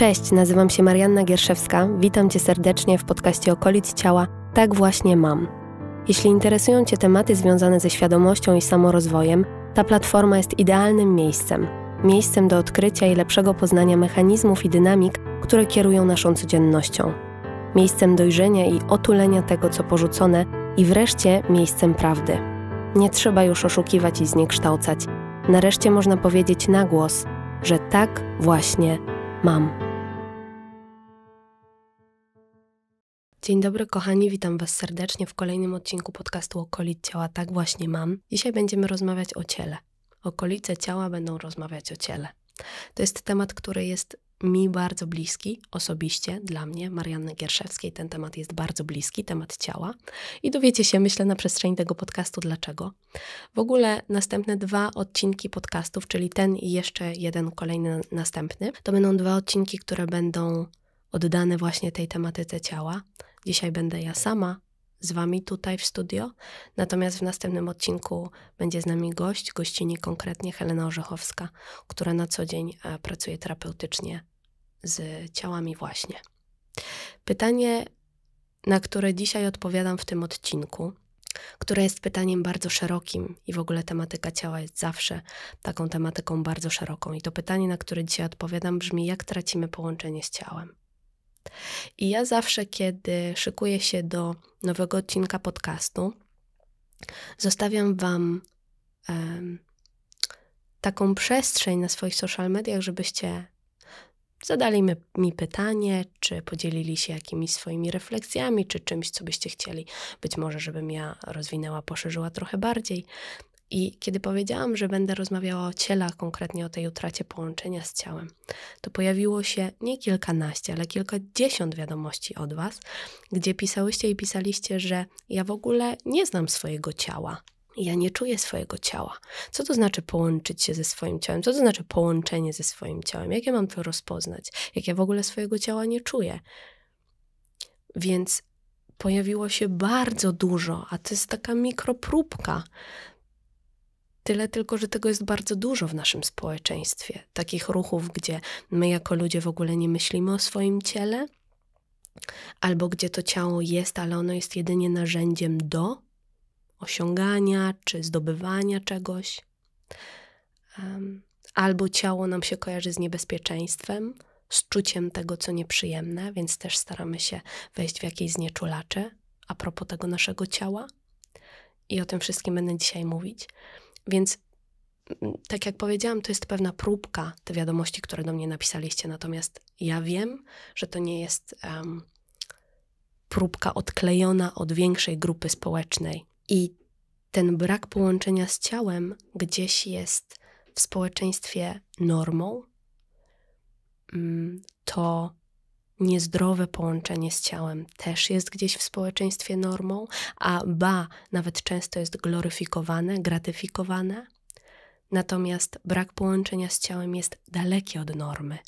Cześć, nazywam się Marianna Gierszewska. Witam Cię serdecznie w podcaście Okolic Ciała. Tak właśnie mam. Jeśli interesują Cię tematy związane ze świadomością i samorozwojem, ta platforma jest idealnym miejscem. Miejscem do odkrycia i lepszego poznania mechanizmów i dynamik, które kierują naszą codziennością. Miejscem dojrzenia i otulenia tego, co porzucone, i wreszcie miejscem prawdy. Nie trzeba już oszukiwać i zniekształcać. Nareszcie można powiedzieć na głos, że tak właśnie mam. Dzień dobry, kochani, witam Was serdecznie w kolejnym odcinku podcastu Okolic Ciała Tak Właśnie Mam. Dzisiaj będziemy rozmawiać o ciele. Okolice ciała będą rozmawiać o ciele. To jest temat, który jest mi bardzo bliski, osobiście dla mnie, Marianny Gierszewskiej. Ten temat jest bardzo bliski, temat ciała. I dowiecie się, myślę, na przestrzeni tego podcastu dlaczego. W ogóle następne dwa odcinki podcastów, czyli ten i jeszcze jeden kolejny następny, to będą dwa odcinki, które będą oddane właśnie tej tematyce ciała. Dzisiaj będę ja sama z Wami tutaj w studio, natomiast w następnym odcinku będzie z nami gość, gościni konkretnie Helena Orzechowska, która na co dzień e, pracuje terapeutycznie z ciałami właśnie. Pytanie, na które dzisiaj odpowiadam w tym odcinku, które jest pytaniem bardzo szerokim i w ogóle tematyka ciała jest zawsze taką tematyką bardzo szeroką. I to pytanie, na które dzisiaj odpowiadam, brzmi: jak tracimy połączenie z ciałem? I ja zawsze, kiedy szykuję się do nowego odcinka podcastu, zostawiam Wam um, taką przestrzeń na swoich social mediach, żebyście zadali mi, mi pytanie, czy podzielili się jakimiś swoimi refleksjami, czy czymś, co byście chcieli, być może, żebym ja rozwinęła, poszerzyła trochę bardziej. I kiedy powiedziałam, że będę rozmawiała o ciele, a konkretnie o tej utracie połączenia z ciałem, to pojawiło się nie kilkanaście, ale kilkadziesiąt wiadomości od Was, gdzie pisałyście i pisaliście, że ja w ogóle nie znam swojego ciała. Ja nie czuję swojego ciała. Co to znaczy połączyć się ze swoim ciałem? Co to znaczy połączenie ze swoim ciałem? Jak ja mam to rozpoznać? Jak ja w ogóle swojego ciała nie czuję? Więc pojawiło się bardzo dużo, a to jest taka mikropróbka Tyle tylko, że tego jest bardzo dużo w naszym społeczeństwie. Takich ruchów, gdzie my jako ludzie w ogóle nie myślimy o swoim ciele, albo gdzie to ciało jest, ale ono jest jedynie narzędziem do osiągania czy zdobywania czegoś. albo ciało nam się kojarzy z niebezpieczeństwem, z czuciem tego, co nieprzyjemne, więc też staramy się wejść w jakieś znieczulacze a propos tego naszego ciała. I o tym wszystkim będę dzisiaj mówić. Więc mm, tak jak powiedziałam, to jest pewna próbka te wiadomości, które do mnie napisaliście. Natomiast ja wiem, że to nie jest um, próbka odklejona od większej grupy społecznej. I ten brak połączenia z ciałem gdzieś jest w społeczeństwie normą. Mm, to niezdrowe połączenie z ciałem też jest gdzieś w społeczeństwie normą, a ba, nawet często jest gloryfikowane, gratyfikowane. Natomiast brak połączenia z ciałem jest daleki od normy.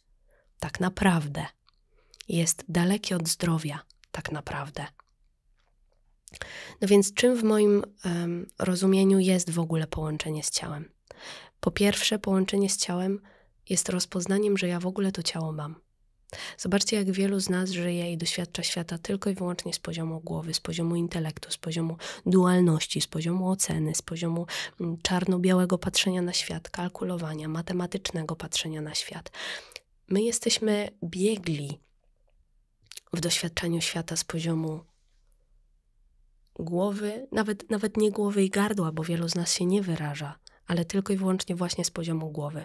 Tak naprawdę. Jest daleki od zdrowia. Tak naprawdę. No więc czym w moim um, rozumieniu jest w ogóle połączenie z ciałem? Po pierwsze, połączenie z ciałem jest rozpoznaniem, że ja w ogóle to ciało mam Zobaczcie, jak wielu z nas żyje i doświadcza świata tylko i wyłącznie z poziomu głowy, z poziomu intelektu, z poziomu dualności, z poziomu oceny, z poziomu mm, czarno-białego patrzenia na świat, kalkulowania, matematycznego patrzenia na świat. My jesteśmy biegli w doświadczaniu świata z poziomu głowy, nawet, nawet nie głowy i gardła, bo wielu z nas się nie wyraża, ale tylko i wyłącznie właśnie z poziomu głowy.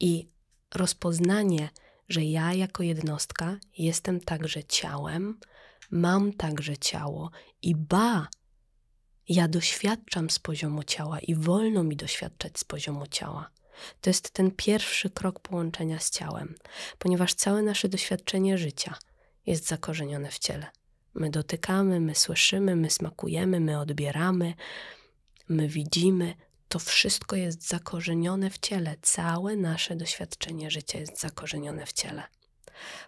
I rozpoznanie że ja jako jednostka jestem także ciałem, mam także ciało i ba, ja doświadczam z poziomu ciała i wolno mi doświadczać z poziomu ciała. To jest ten pierwszy krok połączenia z ciałem, ponieważ całe nasze doświadczenie życia jest zakorzenione w ciele. My dotykamy, my słyszymy, my smakujemy, my odbieramy, my widzimy, to wszystko jest zakorzenione w ciele, całe nasze doświadczenie życia jest zakorzenione w ciele.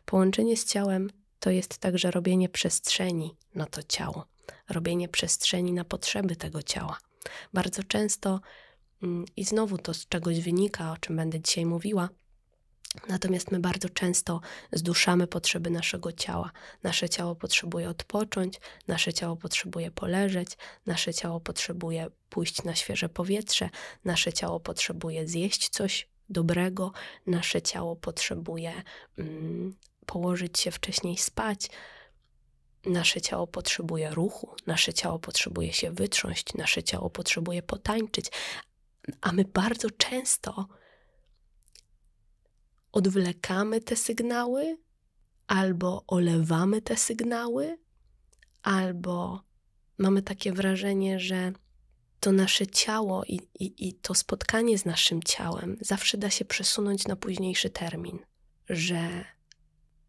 Połączenie z ciałem to jest także robienie przestrzeni na to ciało, robienie przestrzeni na potrzeby tego ciała. Bardzo często, mm, i znowu to z czegoś wynika, o czym będę dzisiaj mówiła, Natomiast my bardzo często zduszamy potrzeby naszego ciała. Nasze ciało potrzebuje odpocząć, nasze ciało potrzebuje poleżeć, nasze ciało potrzebuje pójść na świeże powietrze, nasze ciało potrzebuje zjeść coś dobrego, nasze ciało potrzebuje mm, położyć się wcześniej spać. Nasze ciało potrzebuje ruchu, nasze ciało potrzebuje się wytrząść, nasze ciało potrzebuje potańczyć, a my bardzo często odwlekamy te sygnały, albo olewamy te sygnały, albo mamy takie wrażenie, że to nasze ciało i, i, i to spotkanie z naszym ciałem zawsze da się przesunąć na późniejszy termin, że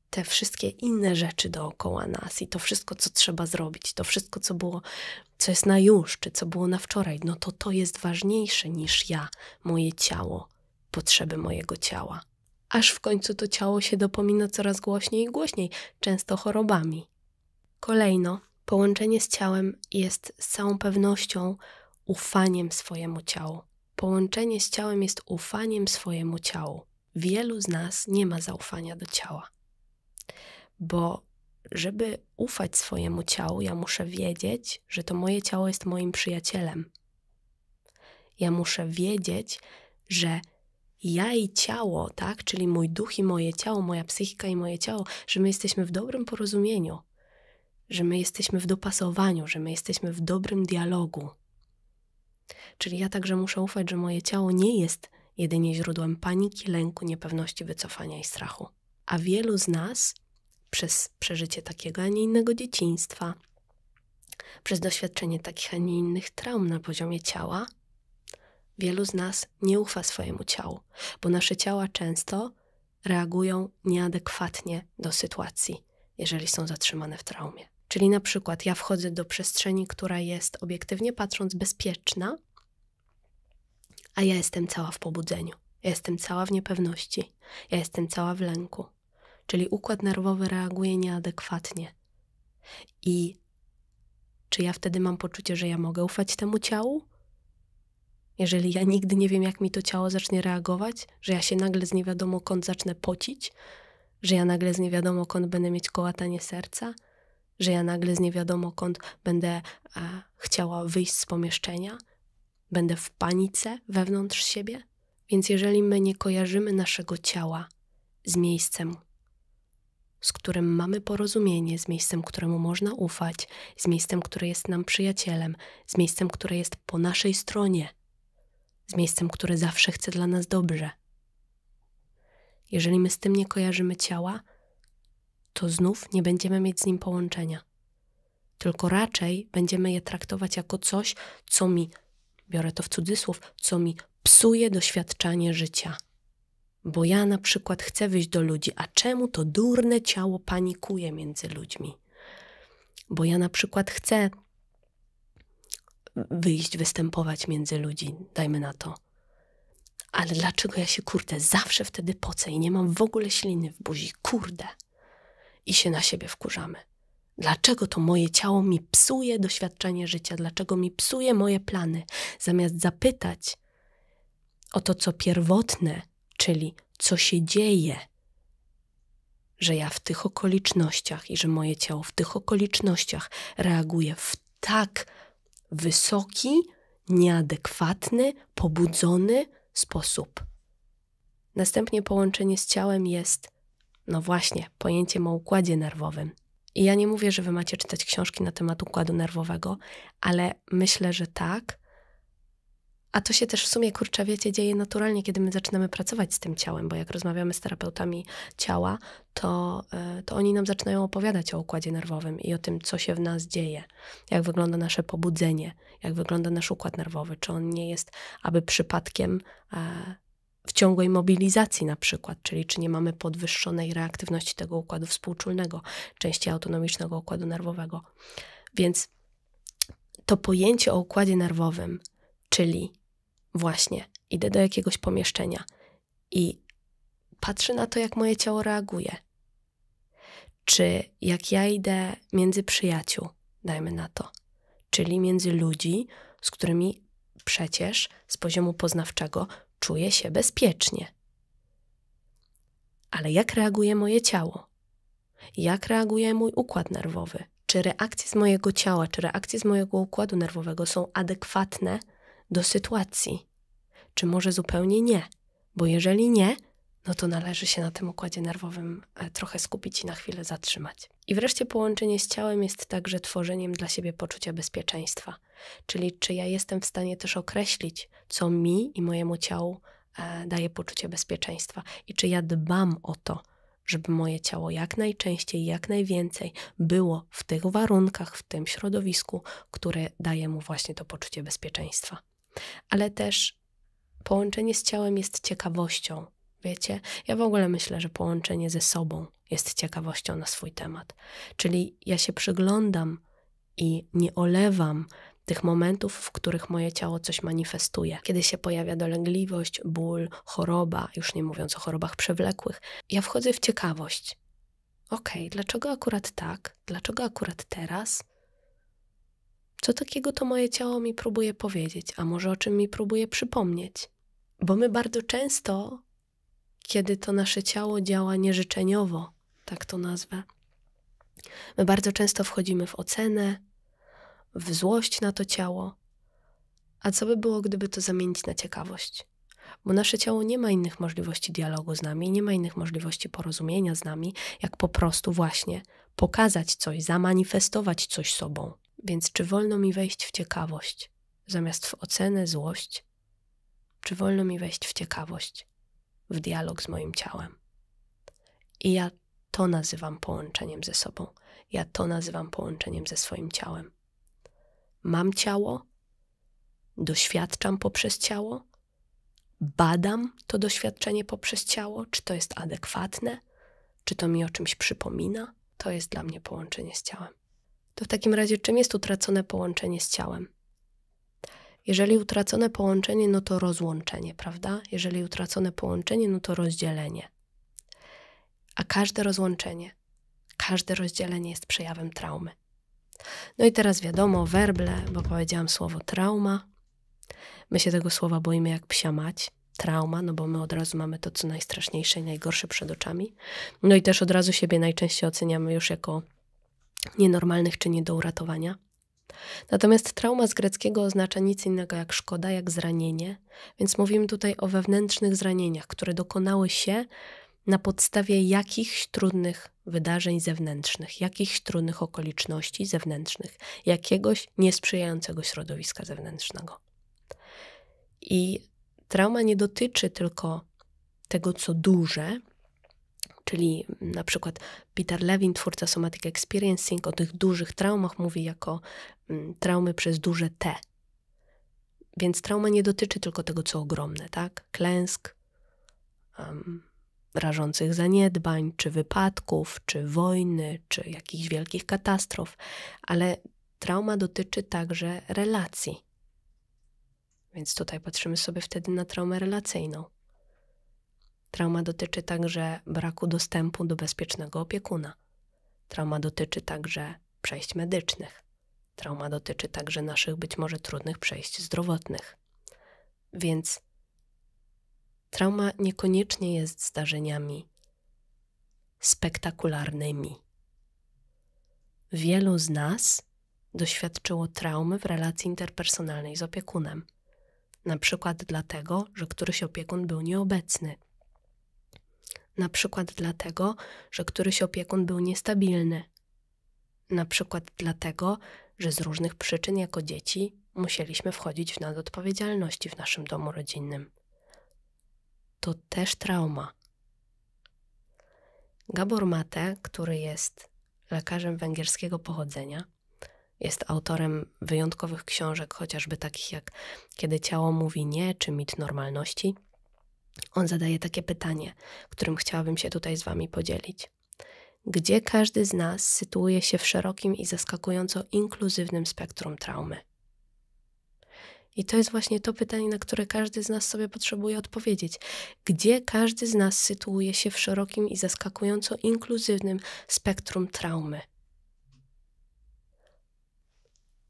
te wszystkie inne rzeczy dookoła nas i to wszystko, co trzeba zrobić, to wszystko, co było, co jest na już, czy co było na wczoraj, no to to jest ważniejsze niż ja, moje ciało, potrzeby mojego ciała aż w końcu to ciało się dopomina coraz głośniej i głośniej, często chorobami. Kolejno, połączenie z ciałem jest z całą pewnością ufaniem swojemu ciału. Połączenie z ciałem jest ufaniem swojemu ciału. Wielu z nas nie ma zaufania do ciała, bo żeby ufać swojemu ciału, ja muszę wiedzieć, że to moje ciało jest moim przyjacielem. Ja muszę wiedzieć, że ja i ciało, tak? Czyli mój duch i moje ciało, moja psychika i moje ciało, że my jesteśmy w dobrym porozumieniu, że my jesteśmy w dopasowaniu, że my jesteśmy w dobrym dialogu. Czyli ja także muszę ufać, że moje ciało nie jest jedynie źródłem paniki, lęku, niepewności, wycofania i strachu. A wielu z nas przez przeżycie takiego, a nie innego dzieciństwa, przez doświadczenie takich, a nie innych traum na poziomie ciała, Wielu z nas nie ufa swojemu ciału, bo nasze ciała często reagują nieadekwatnie do sytuacji, jeżeli są zatrzymane w traumie. Czyli na przykład ja wchodzę do przestrzeni, która jest obiektywnie patrząc bezpieczna, a ja jestem cała w pobudzeniu, ja jestem cała w niepewności, ja jestem cała w lęku. Czyli układ nerwowy reaguje nieadekwatnie. I czy ja wtedy mam poczucie, że ja mogę ufać temu ciału? Jeżeli ja nigdy nie wiem, jak mi to ciało zacznie reagować, że ja się nagle z niewiadomo kąd kąt zacznę pocić, że ja nagle z niewiadomo kąd kąt będę mieć kołatanie serca, że ja nagle z niewiadomo kąd kąt będę e, chciała wyjść z pomieszczenia, będę w panice wewnątrz siebie. Więc jeżeli my nie kojarzymy naszego ciała z miejscem, z którym mamy porozumienie, z miejscem, któremu można ufać, z miejscem, które jest nam przyjacielem, z miejscem, które jest po naszej stronie, z miejscem, które zawsze chce dla nas dobrze. Jeżeli my z tym nie kojarzymy ciała, to znów nie będziemy mieć z nim połączenia. Tylko raczej będziemy je traktować jako coś, co mi, biorę to w cudzysłów, co mi psuje doświadczanie życia. Bo ja na przykład chcę wyjść do ludzi, a czemu to durne ciało panikuje między ludźmi? Bo ja na przykład chcę wyjść, występować między ludzi, dajmy na to. Ale dlaczego ja się kurde zawsze wtedy pocę i nie mam w ogóle śliny w buzi? Kurde. I się na siebie wkurzamy. Dlaczego to moje ciało mi psuje doświadczenie życia? Dlaczego mi psuje moje plany? Zamiast zapytać o to, co pierwotne, czyli co się dzieje, że ja w tych okolicznościach i że moje ciało w tych okolicznościach reaguje w tak wysoki, nieadekwatny, pobudzony sposób. Następnie połączenie z ciałem jest, no właśnie, pojęciem o układzie nerwowym. I ja nie mówię, że wy macie czytać książki na temat układu nerwowego, ale myślę, że tak, a to się też w sumie, kurczę, wiecie, dzieje naturalnie, kiedy my zaczynamy pracować z tym ciałem, bo jak rozmawiamy z terapeutami ciała, to, e, to oni nam zaczynają opowiadać o układzie nerwowym i o tym, co się w nas dzieje, jak wygląda nasze pobudzenie, jak wygląda nasz układ nerwowy, czy on nie jest aby przypadkiem e, w ciągłej mobilizacji na przykład, czyli czy nie mamy podwyższonej reaktywności tego układu współczulnego, części autonomicznego układu nerwowego. Więc to pojęcie o układzie nerwowym, czyli właśnie idę do jakiegoś pomieszczenia i patrzę na to, jak moje ciało reaguje. Czy jak ja idę między przyjaciół, dajmy na to, czyli między ludzi, z którymi przecież z poziomu poznawczego czuję się bezpiecznie. Ale jak reaguje moje ciało? Jak reaguje mój układ nerwowy? Czy reakcje z mojego ciała, czy reakcje z mojego układu nerwowego są adekwatne do sytuacji? Czy może zupełnie nie? Bo jeżeli nie, no to należy się na tym układzie nerwowym e, trochę skupić i na chwilę zatrzymać. I wreszcie połączenie z ciałem jest także tworzeniem dla siebie poczucia bezpieczeństwa, czyli czy ja jestem w stanie też określić, co mi i mojemu ciału e, daje poczucie bezpieczeństwa i czy ja dbam o to, żeby moje ciało jak najczęściej, jak najwięcej było w tych warunkach, w tym środowisku, które daje mu właśnie to poczucie bezpieczeństwa ale też połączenie z ciałem jest ciekawością. Wiecie, ja w ogóle myślę, że połączenie ze sobą jest ciekawością na swój temat. Czyli ja się przyglądam i nie olewam tych momentów, w których moje ciało coś manifestuje, kiedy się pojawia dolegliwość, ból, choroba, już nie mówiąc o chorobach przewlekłych, ja wchodzę w ciekawość. Okej, okay, dlaczego akurat tak? Dlaczego akurat teraz? Co takiego to moje ciało mi próbuje powiedzieć, a może o czym mi próbuje przypomnieć? Bo my bardzo często, kiedy to nasze ciało działa nieżyczeniowo, tak to nazwę, my bardzo często wchodzimy w ocenę, w złość na to ciało. A co by było, gdyby to zamienić na ciekawość? Bo nasze ciało nie ma innych możliwości dialogu z nami, nie ma innych możliwości porozumienia z nami, jak po prostu właśnie pokazać coś, zamanifestować coś sobą. Więc czy wolno mi wejść w ciekawość zamiast w ocenę, złość? Czy wolno mi wejść w ciekawość, w dialog z moim ciałem? I ja to nazywam połączeniem ze sobą. Ja to nazywam połączeniem ze swoim ciałem. Mam ciało, doświadczam poprzez ciało, badam to doświadczenie poprzez ciało, czy to jest adekwatne, czy to mi o czymś przypomina. To jest dla mnie połączenie z ciałem to w takim razie czym jest utracone połączenie z ciałem? Jeżeli utracone połączenie, no to rozłączenie, prawda? Jeżeli utracone połączenie, no to rozdzielenie. A każde rozłączenie, każde rozdzielenie jest przejawem traumy. No i teraz wiadomo, werble, bo powiedziałam słowo trauma. My się tego słowa boimy jak psia mać. Trauma, no bo my od razu mamy to, co najstraszniejsze i najgorsze przed oczami. No i też od razu siebie najczęściej oceniamy już jako nienormalnych czy nie do uratowania. Natomiast trauma z greckiego oznacza nic innego jak szkoda, jak zranienie, więc mówimy tutaj o wewnętrznych zranieniach, które dokonały się na podstawie jakichś trudnych wydarzeń zewnętrznych, jakichś trudnych okoliczności zewnętrznych, jakiegoś niesprzyjającego środowiska zewnętrznego. I trauma nie dotyczy tylko tego, co duże, czyli na przykład Peter Levin, twórca Somatic Experiencing, o tych dużych traumach mówi jako mm, traumy przez duże T. Więc trauma nie dotyczy tylko tego, co ogromne, tak? Klęsk, um, rażących zaniedbań, czy wypadków, czy wojny, czy jakichś wielkich katastrof, ale trauma dotyczy także relacji. Więc tutaj patrzymy sobie wtedy na traumę relacyjną. Trauma dotyczy także braku dostępu do bezpiecznego opiekuna. Trauma dotyczy także przejść medycznych. Trauma dotyczy także naszych być może trudnych przejść zdrowotnych. Więc trauma niekoniecznie jest zdarzeniami spektakularnymi. Wielu z nas doświadczyło traumy w relacji interpersonalnej z opiekunem. Na przykład dlatego, że któryś opiekun był nieobecny, na przykład dlatego, że któryś opiekun był niestabilny, na przykład dlatego, że z różnych przyczyn jako dzieci musieliśmy wchodzić w nadodpowiedzialności w naszym domu rodzinnym. To też trauma. Gabor Mate, który jest lekarzem węgierskiego pochodzenia, jest autorem wyjątkowych książek, chociażby takich jak Kiedy ciało mówi nie czy Mit normalności – on zadaje takie pytanie, którym chciałabym się tutaj z Wami podzielić. Gdzie każdy z nas sytuuje się w szerokim i zaskakująco inkluzywnym spektrum traumy? I to jest właśnie to pytanie, na które każdy z nas sobie potrzebuje odpowiedzieć. Gdzie każdy z nas sytuuje się w szerokim i zaskakująco inkluzywnym spektrum traumy?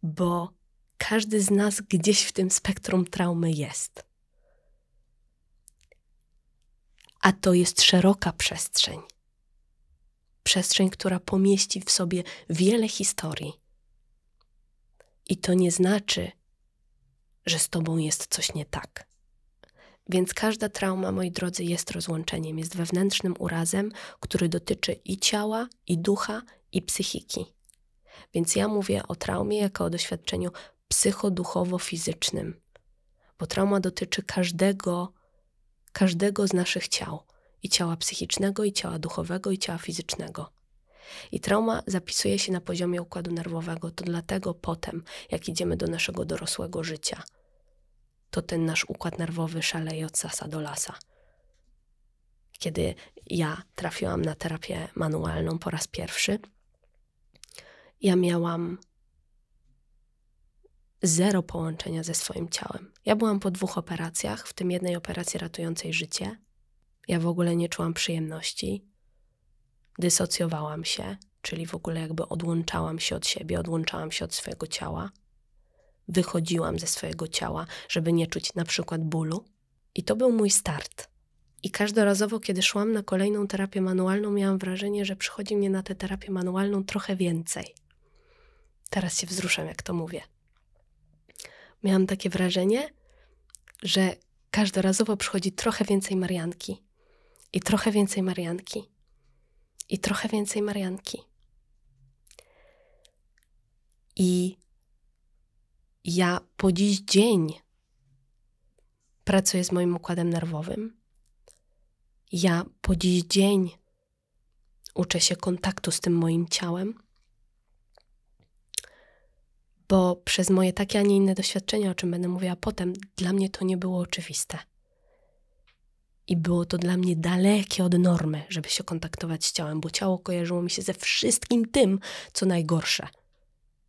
Bo każdy z nas gdzieś w tym spektrum traumy jest. a to jest szeroka przestrzeń. Przestrzeń, która pomieści w sobie wiele historii. I to nie znaczy, że z tobą jest coś nie tak. Więc każda trauma, moi drodzy, jest rozłączeniem, jest wewnętrznym urazem, który dotyczy i ciała, i ducha, i psychiki. Więc ja mówię o traumie jako o doświadczeniu psychoduchowo-fizycznym, bo trauma dotyczy każdego każdego z naszych ciał i ciała psychicznego, i ciała duchowego, i ciała fizycznego. I trauma zapisuje się na poziomie układu nerwowego, to dlatego potem, jak idziemy do naszego dorosłego życia, to ten nasz układ nerwowy szaleje od sasa do lasa. Kiedy ja trafiłam na terapię manualną po raz pierwszy, ja miałam zero połączenia ze swoim ciałem. Ja byłam po dwóch operacjach, w tym jednej operacji ratującej życie. Ja w ogóle nie czułam przyjemności. Dysocjowałam się, czyli w ogóle jakby odłączałam się od siebie, odłączałam się od swojego ciała. Wychodziłam ze swojego ciała, żeby nie czuć na przykład bólu. I to był mój start. I każdorazowo, kiedy szłam na kolejną terapię manualną, miałam wrażenie, że przychodzi mnie na tę terapię manualną trochę więcej. Teraz się wzruszam, jak to mówię miałam takie wrażenie, że każdorazowo przychodzi trochę więcej Marianki i trochę więcej Marianki i trochę więcej Marianki. I ja po dziś dzień pracuję z moim układem nerwowym. Ja po dziś dzień uczę się kontaktu z tym moim ciałem bo przez moje takie, a nie inne doświadczenia, o czym będę mówiła potem, dla mnie to nie było oczywiste. I było to dla mnie dalekie od normy, żeby się kontaktować z ciałem, bo ciało kojarzyło mi się ze wszystkim tym, co najgorsze.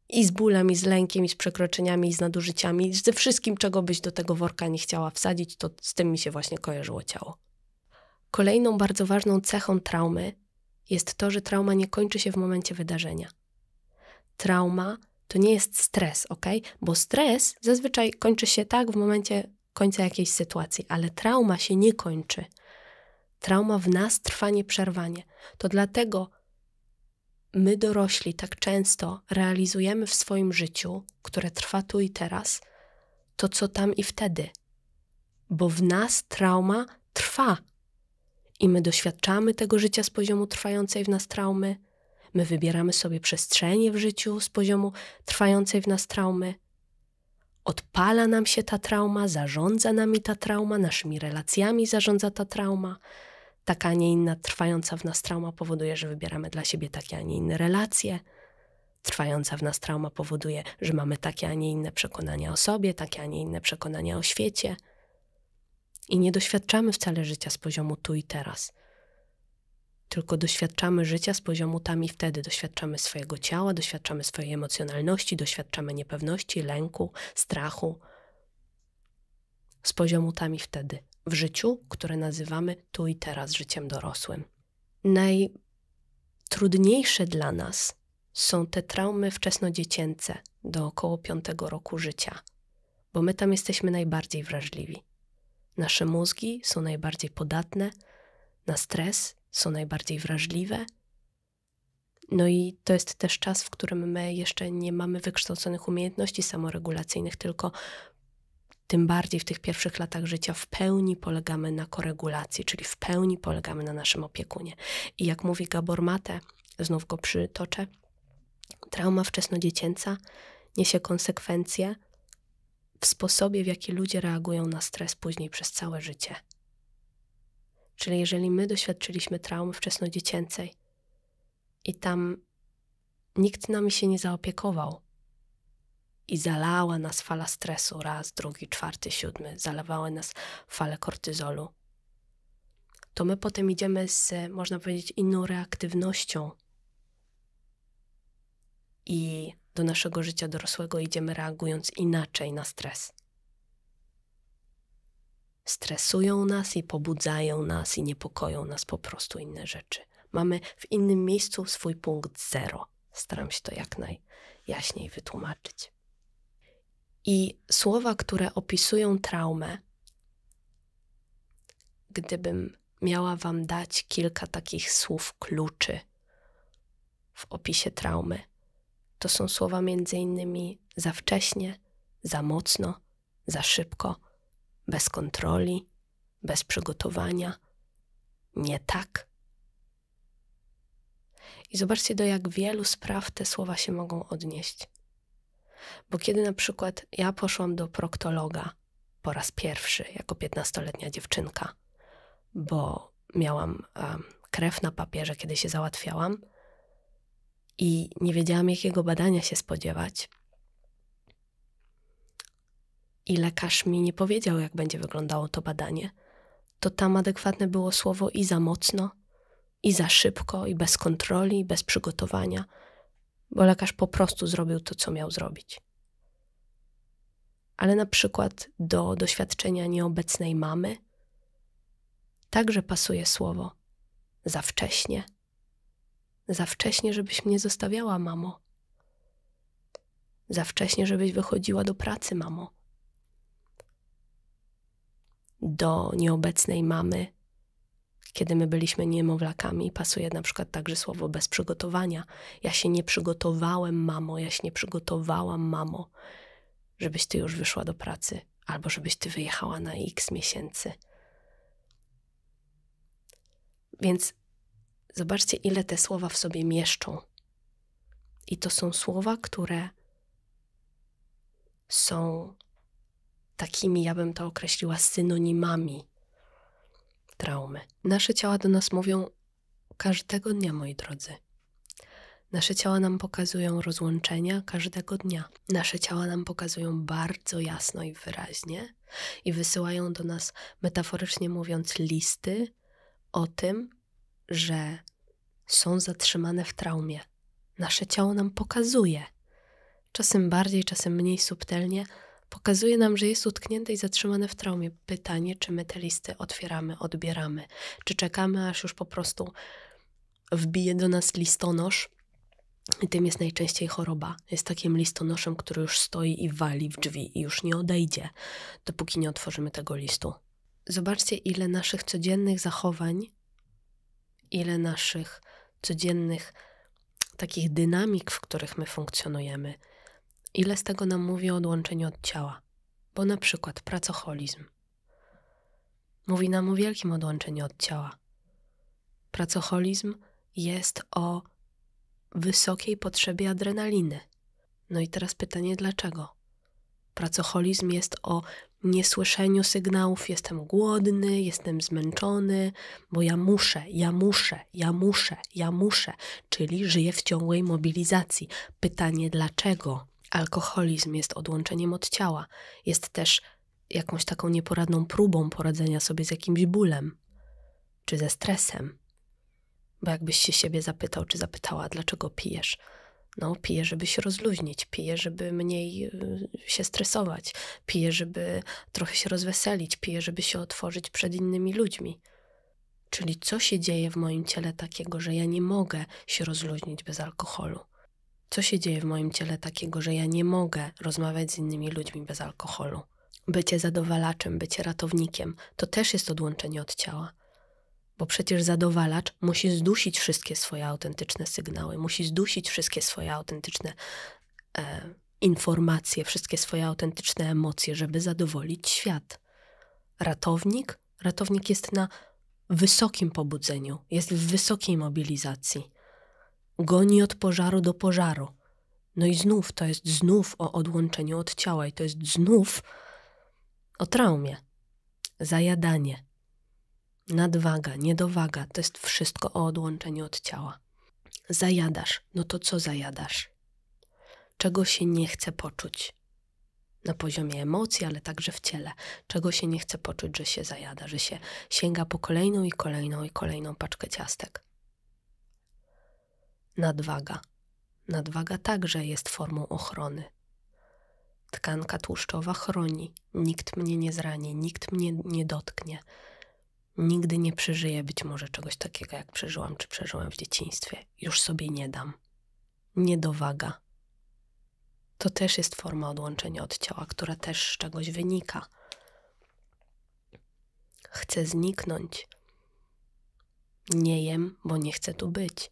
I z bólem, i z lękiem, i z przekroczeniami, i z nadużyciami, i ze wszystkim, czego byś do tego worka nie chciała wsadzić, to z tym mi się właśnie kojarzyło ciało. Kolejną bardzo ważną cechą traumy jest to, że trauma nie kończy się w momencie wydarzenia. Trauma to nie jest stres, ok? Bo stres zazwyczaj kończy się tak w momencie końca jakiejś sytuacji, ale trauma się nie kończy. Trauma w nas trwa nieprzerwanie. To dlatego my dorośli tak często realizujemy w swoim życiu, które trwa tu i teraz, to co tam i wtedy. Bo w nas trauma trwa. I my doświadczamy tego życia z poziomu trwającej w nas traumy, My wybieramy sobie przestrzenie w życiu z poziomu trwającej w nas traumy. Odpala nam się ta trauma, zarządza nami ta trauma, naszymi relacjami zarządza ta trauma. Taka, a nie inna trwająca w nas trauma powoduje, że wybieramy dla siebie takie, a nie inne relacje. Trwająca w nas trauma powoduje, że mamy takie, a nie inne przekonania o sobie, takie, a nie inne przekonania o świecie. I nie doświadczamy wcale życia z poziomu tu i teraz tylko doświadczamy życia z poziomu tam i wtedy. Doświadczamy swojego ciała, doświadczamy swojej emocjonalności, doświadczamy niepewności, lęku, strachu. Z poziomu tam i wtedy, w życiu, które nazywamy tu i teraz życiem dorosłym. Najtrudniejsze dla nas są te traumy wczesnodziecięce do około 5 roku życia, bo my tam jesteśmy najbardziej wrażliwi. Nasze mózgi są najbardziej podatne na stres są najbardziej wrażliwe. No i to jest też czas, w którym my jeszcze nie mamy wykształconych umiejętności samoregulacyjnych, tylko tym bardziej w tych pierwszych latach życia w pełni polegamy na koregulacji, czyli w pełni polegamy na naszym opiekunie. I jak mówi Gabor Mate, znów go przytoczę, trauma wczesnodziecięca niesie konsekwencje w sposobie, w jaki ludzie reagują na stres później przez całe życie. Czyli jeżeli my doświadczyliśmy traumy wczesnodziecięcej i tam nikt nami się nie zaopiekował i zalała nas fala stresu raz, drugi, czwarty, siódmy, zalewały nas fale kortyzolu, to my potem idziemy z, można powiedzieć, inną reaktywnością. I do naszego życia dorosłego idziemy reagując inaczej na stres stresują nas i pobudzają nas i niepokoją nas po prostu inne rzeczy. Mamy w innym miejscu swój punkt zero. Staram się to jak najjaśniej wytłumaczyć. I słowa, które opisują traumę, gdybym miała Wam dać kilka takich słów kluczy w opisie traumy, to są słowa między innymi za wcześnie, za mocno, za szybko, bez kontroli, bez przygotowania. Nie tak. I zobaczcie, do jak wielu spraw te słowa się mogą odnieść. Bo kiedy na przykład ja poszłam do proktologa po raz pierwszy jako 15-letnia dziewczynka, bo miałam krew na papierze, kiedy się załatwiałam i nie wiedziałam, jakiego badania się spodziewać, i lekarz mi nie powiedział, jak będzie wyglądało to badanie, to tam adekwatne było słowo i za mocno, i za szybko, i bez kontroli, i bez przygotowania, bo lekarz po prostu zrobił to, co miał zrobić. Ale na przykład do doświadczenia nieobecnej mamy także pasuje słowo za wcześnie. Za wcześnie, żebyś mnie zostawiała, mamo. Za wcześnie, żebyś wychodziła do pracy, mamo do nieobecnej mamy, kiedy my byliśmy niemowlakami, pasuje na przykład także słowo bez przygotowania. Ja się nie przygotowałem, mamo, ja się nie przygotowałam, mamo, żebyś ty już wyszła do pracy albo żebyś ty wyjechała na x miesięcy. Więc zobaczcie, ile te słowa w sobie mieszczą. I to są słowa, które są takimi, ja bym to określiła, synonimami traumy. Nasze ciała do nas mówią każdego dnia, moi drodzy. Nasze ciała nam pokazują rozłączenia każdego dnia. Nasze ciała nam pokazują bardzo jasno i wyraźnie i wysyłają do nas, metaforycznie mówiąc, listy o tym, że są zatrzymane w traumie. Nasze ciało nam pokazuje, czasem bardziej, czasem mniej subtelnie, pokazuje nam, że jest utknięte i zatrzymane w traumie. Pytanie, czy my te listy otwieramy, odbieramy, czy czekamy, aż już po prostu wbije do nas listonosz. I tym jest najczęściej choroba. Jest takim listonoszem, który już stoi i wali w drzwi i już nie odejdzie, dopóki nie otworzymy tego listu. Zobaczcie, ile naszych codziennych zachowań, ile naszych codziennych takich dynamik, w których my funkcjonujemy, Ile z tego nam mówi o odłączeniu od ciała? Bo na przykład pracocholizm. Mówi nam o wielkim odłączeniu od ciała. Pracocholizm jest o wysokiej potrzebie adrenaliny. No i teraz pytanie dlaczego? Pracocholizm jest o niesłyszeniu sygnałów: jestem głodny, jestem zmęczony, bo ja muszę, ja muszę, ja muszę, ja muszę, czyli żyję w ciągłej mobilizacji. Pytanie dlaczego? Alkoholizm jest odłączeniem od ciała, jest też jakąś taką nieporadną próbą poradzenia sobie z jakimś bólem czy ze stresem. Bo jakbyś się siebie zapytał, czy zapytała, dlaczego pijesz? No, piję, żeby się rozluźnić, piję, żeby mniej y, się stresować, piję, żeby trochę się rozweselić, piję, żeby się otworzyć przed innymi ludźmi. Czyli co się dzieje w moim ciele takiego, że ja nie mogę się rozluźnić bez alkoholu? co się dzieje w moim ciele takiego, że ja nie mogę rozmawiać z innymi ludźmi bez alkoholu. Bycie zadowalaczem, bycie ratownikiem to też jest odłączenie od ciała. Bo przecież zadowalacz musi zdusić wszystkie swoje autentyczne sygnały, musi zdusić wszystkie swoje autentyczne e, informacje, wszystkie swoje autentyczne emocje, żeby zadowolić świat. Ratownik? Ratownik jest na wysokim pobudzeniu, jest w wysokiej mobilizacji Goni od pożaru do pożaru. No i znów to jest znów o odłączeniu od ciała, i to jest znów o traumie. Zajadanie, nadwaga, niedowaga to jest wszystko o odłączeniu od ciała. Zajadasz, no to co zajadasz? Czego się nie chce poczuć? na poziomie emocji, ale także w ciele, czego się nie chce poczuć, że się zajada, że się sięga po kolejną i kolejną i kolejną paczkę ciastek nadwaga. Nadwaga także jest formą ochrony. Tkanka tłuszczowa chroni, nikt mnie nie zrani, nikt mnie nie dotknie. Nigdy nie przeżyję być może czegoś takiego, jak przeżyłam czy przeżyłam w dzieciństwie. Już sobie nie dam. Niedowaga. To też jest forma odłączenia od ciała, która też z czegoś wynika. Chcę zniknąć. Nie jem, bo nie chcę tu być.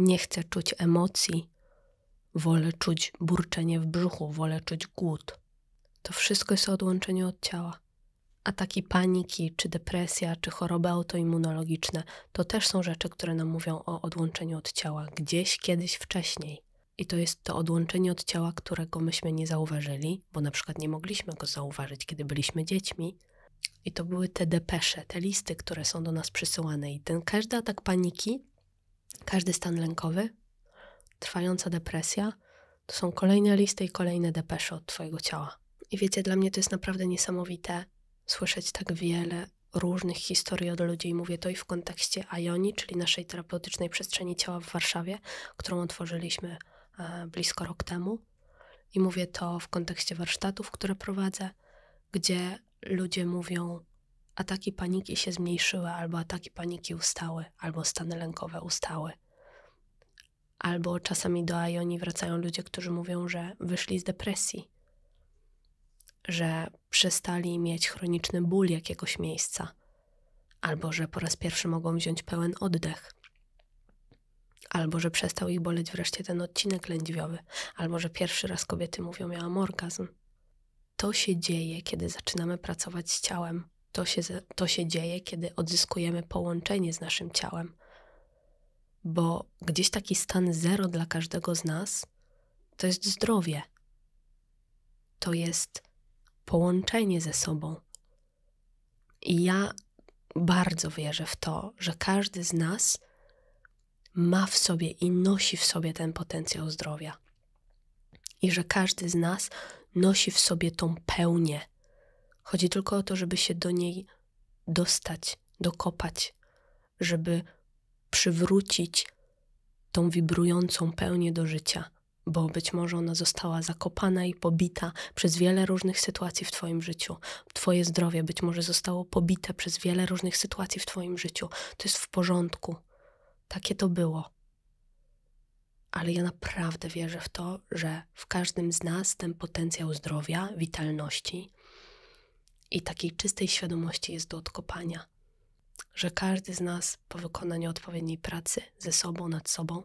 Nie chcę czuć emocji, wolę czuć burczenie w brzuchu, wolę czuć głód. To wszystko jest odłączenie od ciała. Ataki paniki, czy depresja, czy choroby autoimmunologiczne to też są rzeczy, które nam mówią o odłączeniu od ciała gdzieś kiedyś wcześniej. I to jest to odłączenie od ciała, którego myśmy nie zauważyli, bo na przykład nie mogliśmy go zauważyć, kiedy byliśmy dziećmi. I to były te depesze, te listy, które są do nas przysyłane. I ten każdy atak paniki każdy stan lękowy, trwająca depresja, to są kolejne listy i kolejne depesze od Twojego ciała. I wiecie, dla mnie to jest naprawdę niesamowite słyszeć tak wiele różnych historii od ludzi i mówię to i w kontekście Ajoni, czyli naszej terapeutycznej przestrzeni ciała w Warszawie, którą otworzyliśmy e, blisko rok temu. I mówię to w kontekście warsztatów, które prowadzę, gdzie ludzie mówią: ataki paniki się zmniejszyły, albo ataki paniki ustały, albo stany lękowe ustały. Albo czasami do Aioni wracają ludzie, którzy mówią, że wyszli z depresji, że przestali mieć chroniczny ból jakiegoś miejsca, albo że po raz pierwszy mogą wziąć pełen oddech, albo że przestał ich boleć wreszcie ten odcinek lędźwiowy, albo że pierwszy raz kobiety mówią, miałam orgazm. To się dzieje, kiedy zaczynamy pracować z ciałem, to się, to się dzieje, kiedy odzyskujemy połączenie z naszym ciałem, bo gdzieś taki stan zero dla każdego z nas to jest zdrowie. To jest połączenie ze sobą. I ja bardzo wierzę w to, że każdy z nas ma w sobie i nosi w sobie ten potencjał zdrowia. I że każdy z nas nosi w sobie tą pełnię, Chodzi tylko o to, żeby się do niej dostać, dokopać, żeby przywrócić tą wibrującą pełnię do życia, bo być może ona została zakopana i pobita przez wiele różnych sytuacji w Twoim życiu. Twoje zdrowie być może zostało pobite przez wiele różnych sytuacji w Twoim życiu. To jest w porządku. Takie to było. Ale ja naprawdę wierzę w to, że w każdym z nas ten potencjał zdrowia, witalności, i takiej czystej świadomości jest do odkopania, że każdy z nas po wykonaniu odpowiedniej pracy ze sobą, nad sobą,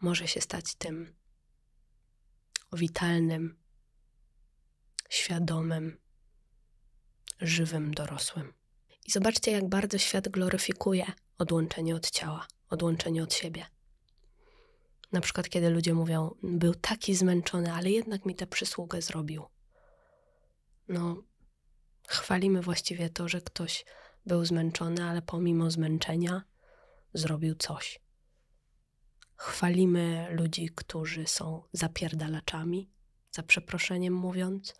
może się stać tym witalnym, świadomym, żywym dorosłym. I zobaczcie, jak bardzo świat gloryfikuje odłączenie od ciała, odłączenie od siebie. Na przykład, kiedy ludzie mówią, był taki zmęczony, ale jednak mi tę przysługę zrobił no, chwalimy właściwie to, że ktoś był zmęczony, ale pomimo zmęczenia zrobił coś. Chwalimy ludzi, którzy są zapierdalaczami, za przeproszeniem mówiąc.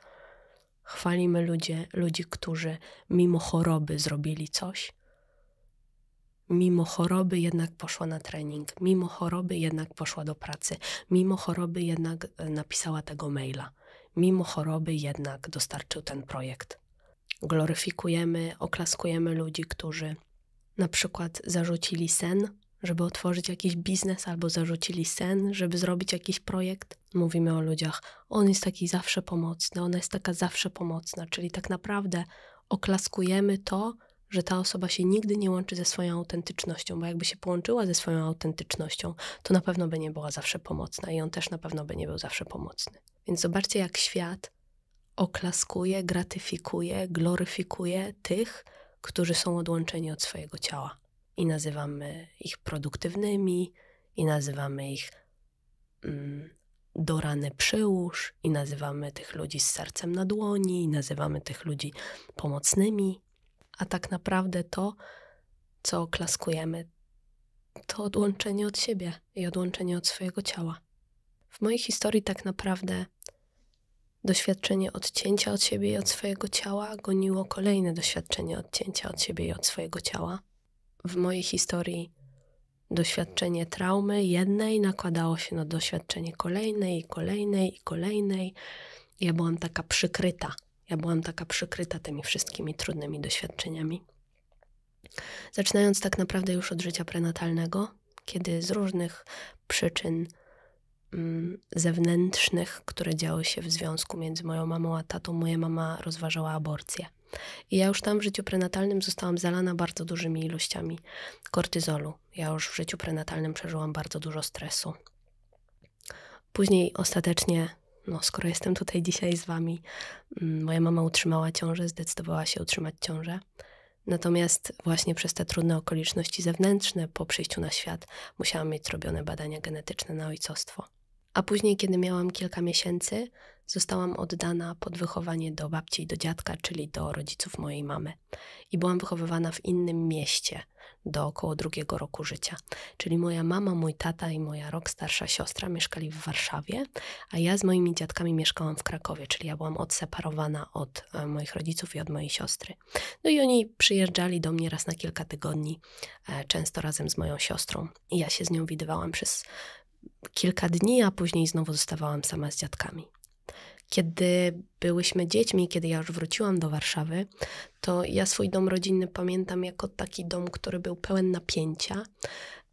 Chwalimy ludzie, ludzi, którzy mimo choroby zrobili coś. Mimo choroby jednak poszła na trening, mimo choroby jednak poszła do pracy, mimo choroby jednak e, napisała tego maila mimo choroby jednak dostarczył ten projekt. Gloryfikujemy, oklaskujemy ludzi, którzy na przykład zarzucili sen, żeby otworzyć jakiś biznes, albo zarzucili sen, żeby zrobić jakiś projekt. Mówimy o ludziach, on jest taki zawsze pomocny, ona jest taka zawsze pomocna, czyli tak naprawdę oklaskujemy to, że ta osoba się nigdy nie łączy ze swoją autentycznością, bo jakby się połączyła ze swoją autentycznością, to na pewno by nie była zawsze pomocna i on też na pewno by nie był zawsze pomocny. Więc zobaczcie, jak świat oklaskuje, gratyfikuje, gloryfikuje tych, którzy są odłączeni od swojego ciała. I nazywamy ich produktywnymi, i nazywamy ich mm, dorany przyłóż, i nazywamy tych ludzi z sercem na dłoni, i nazywamy tych ludzi pomocnymi, a tak naprawdę to, co oklaskujemy, to odłączenie od siebie i odłączenie od swojego ciała. W mojej historii tak naprawdę doświadczenie odcięcia od siebie i od swojego ciała goniło kolejne doświadczenie odcięcia od siebie i od swojego ciała. W mojej historii doświadczenie traumy jednej nakładało się na doświadczenie kolejnej, i kolejnej i kolejnej. Ja byłam taka przykryta ja byłam taka przykryta tymi wszystkimi trudnymi doświadczeniami. Zaczynając tak naprawdę już od życia prenatalnego, kiedy z różnych przyczyn mm, zewnętrznych, które działy się w związku między moją mamą a tatą, moja mama rozważała aborcję. I ja już tam w życiu prenatalnym zostałam zalana bardzo dużymi ilościami kortyzolu. Ja już w życiu prenatalnym przeżyłam bardzo dużo stresu. Później ostatecznie no, skoro jestem tutaj dzisiaj z wami, mm, moja mama utrzymała ciążę, zdecydowała się utrzymać ciążę. Natomiast właśnie przez te trudne okoliczności zewnętrzne po przyjściu na świat musiałam mieć robione badania genetyczne na ojcostwo. A później, kiedy miałam kilka miesięcy, zostałam oddana pod wychowanie do babci i do dziadka, czyli do rodziców mojej mamy. I byłam wychowywana w innym mieście – do około drugiego roku życia. Czyli moja mama, mój tata i moja rok starsza siostra mieszkali w Warszawie, a ja z moimi dziadkami mieszkałam w Krakowie, czyli ja byłam odseparowana od e, moich rodziców i od mojej siostry. No i oni przyjeżdżali do mnie raz na kilka tygodni, e, często razem z moją siostrą. I ja się z nią widywałam przez kilka dni, a później znowu zostawałam sama z dziadkami. Kiedy byłyśmy dziećmi, kiedy ja już wróciłam do Warszawy, to ja swój dom rodzinny pamiętam jako taki dom, który był pełen napięcia.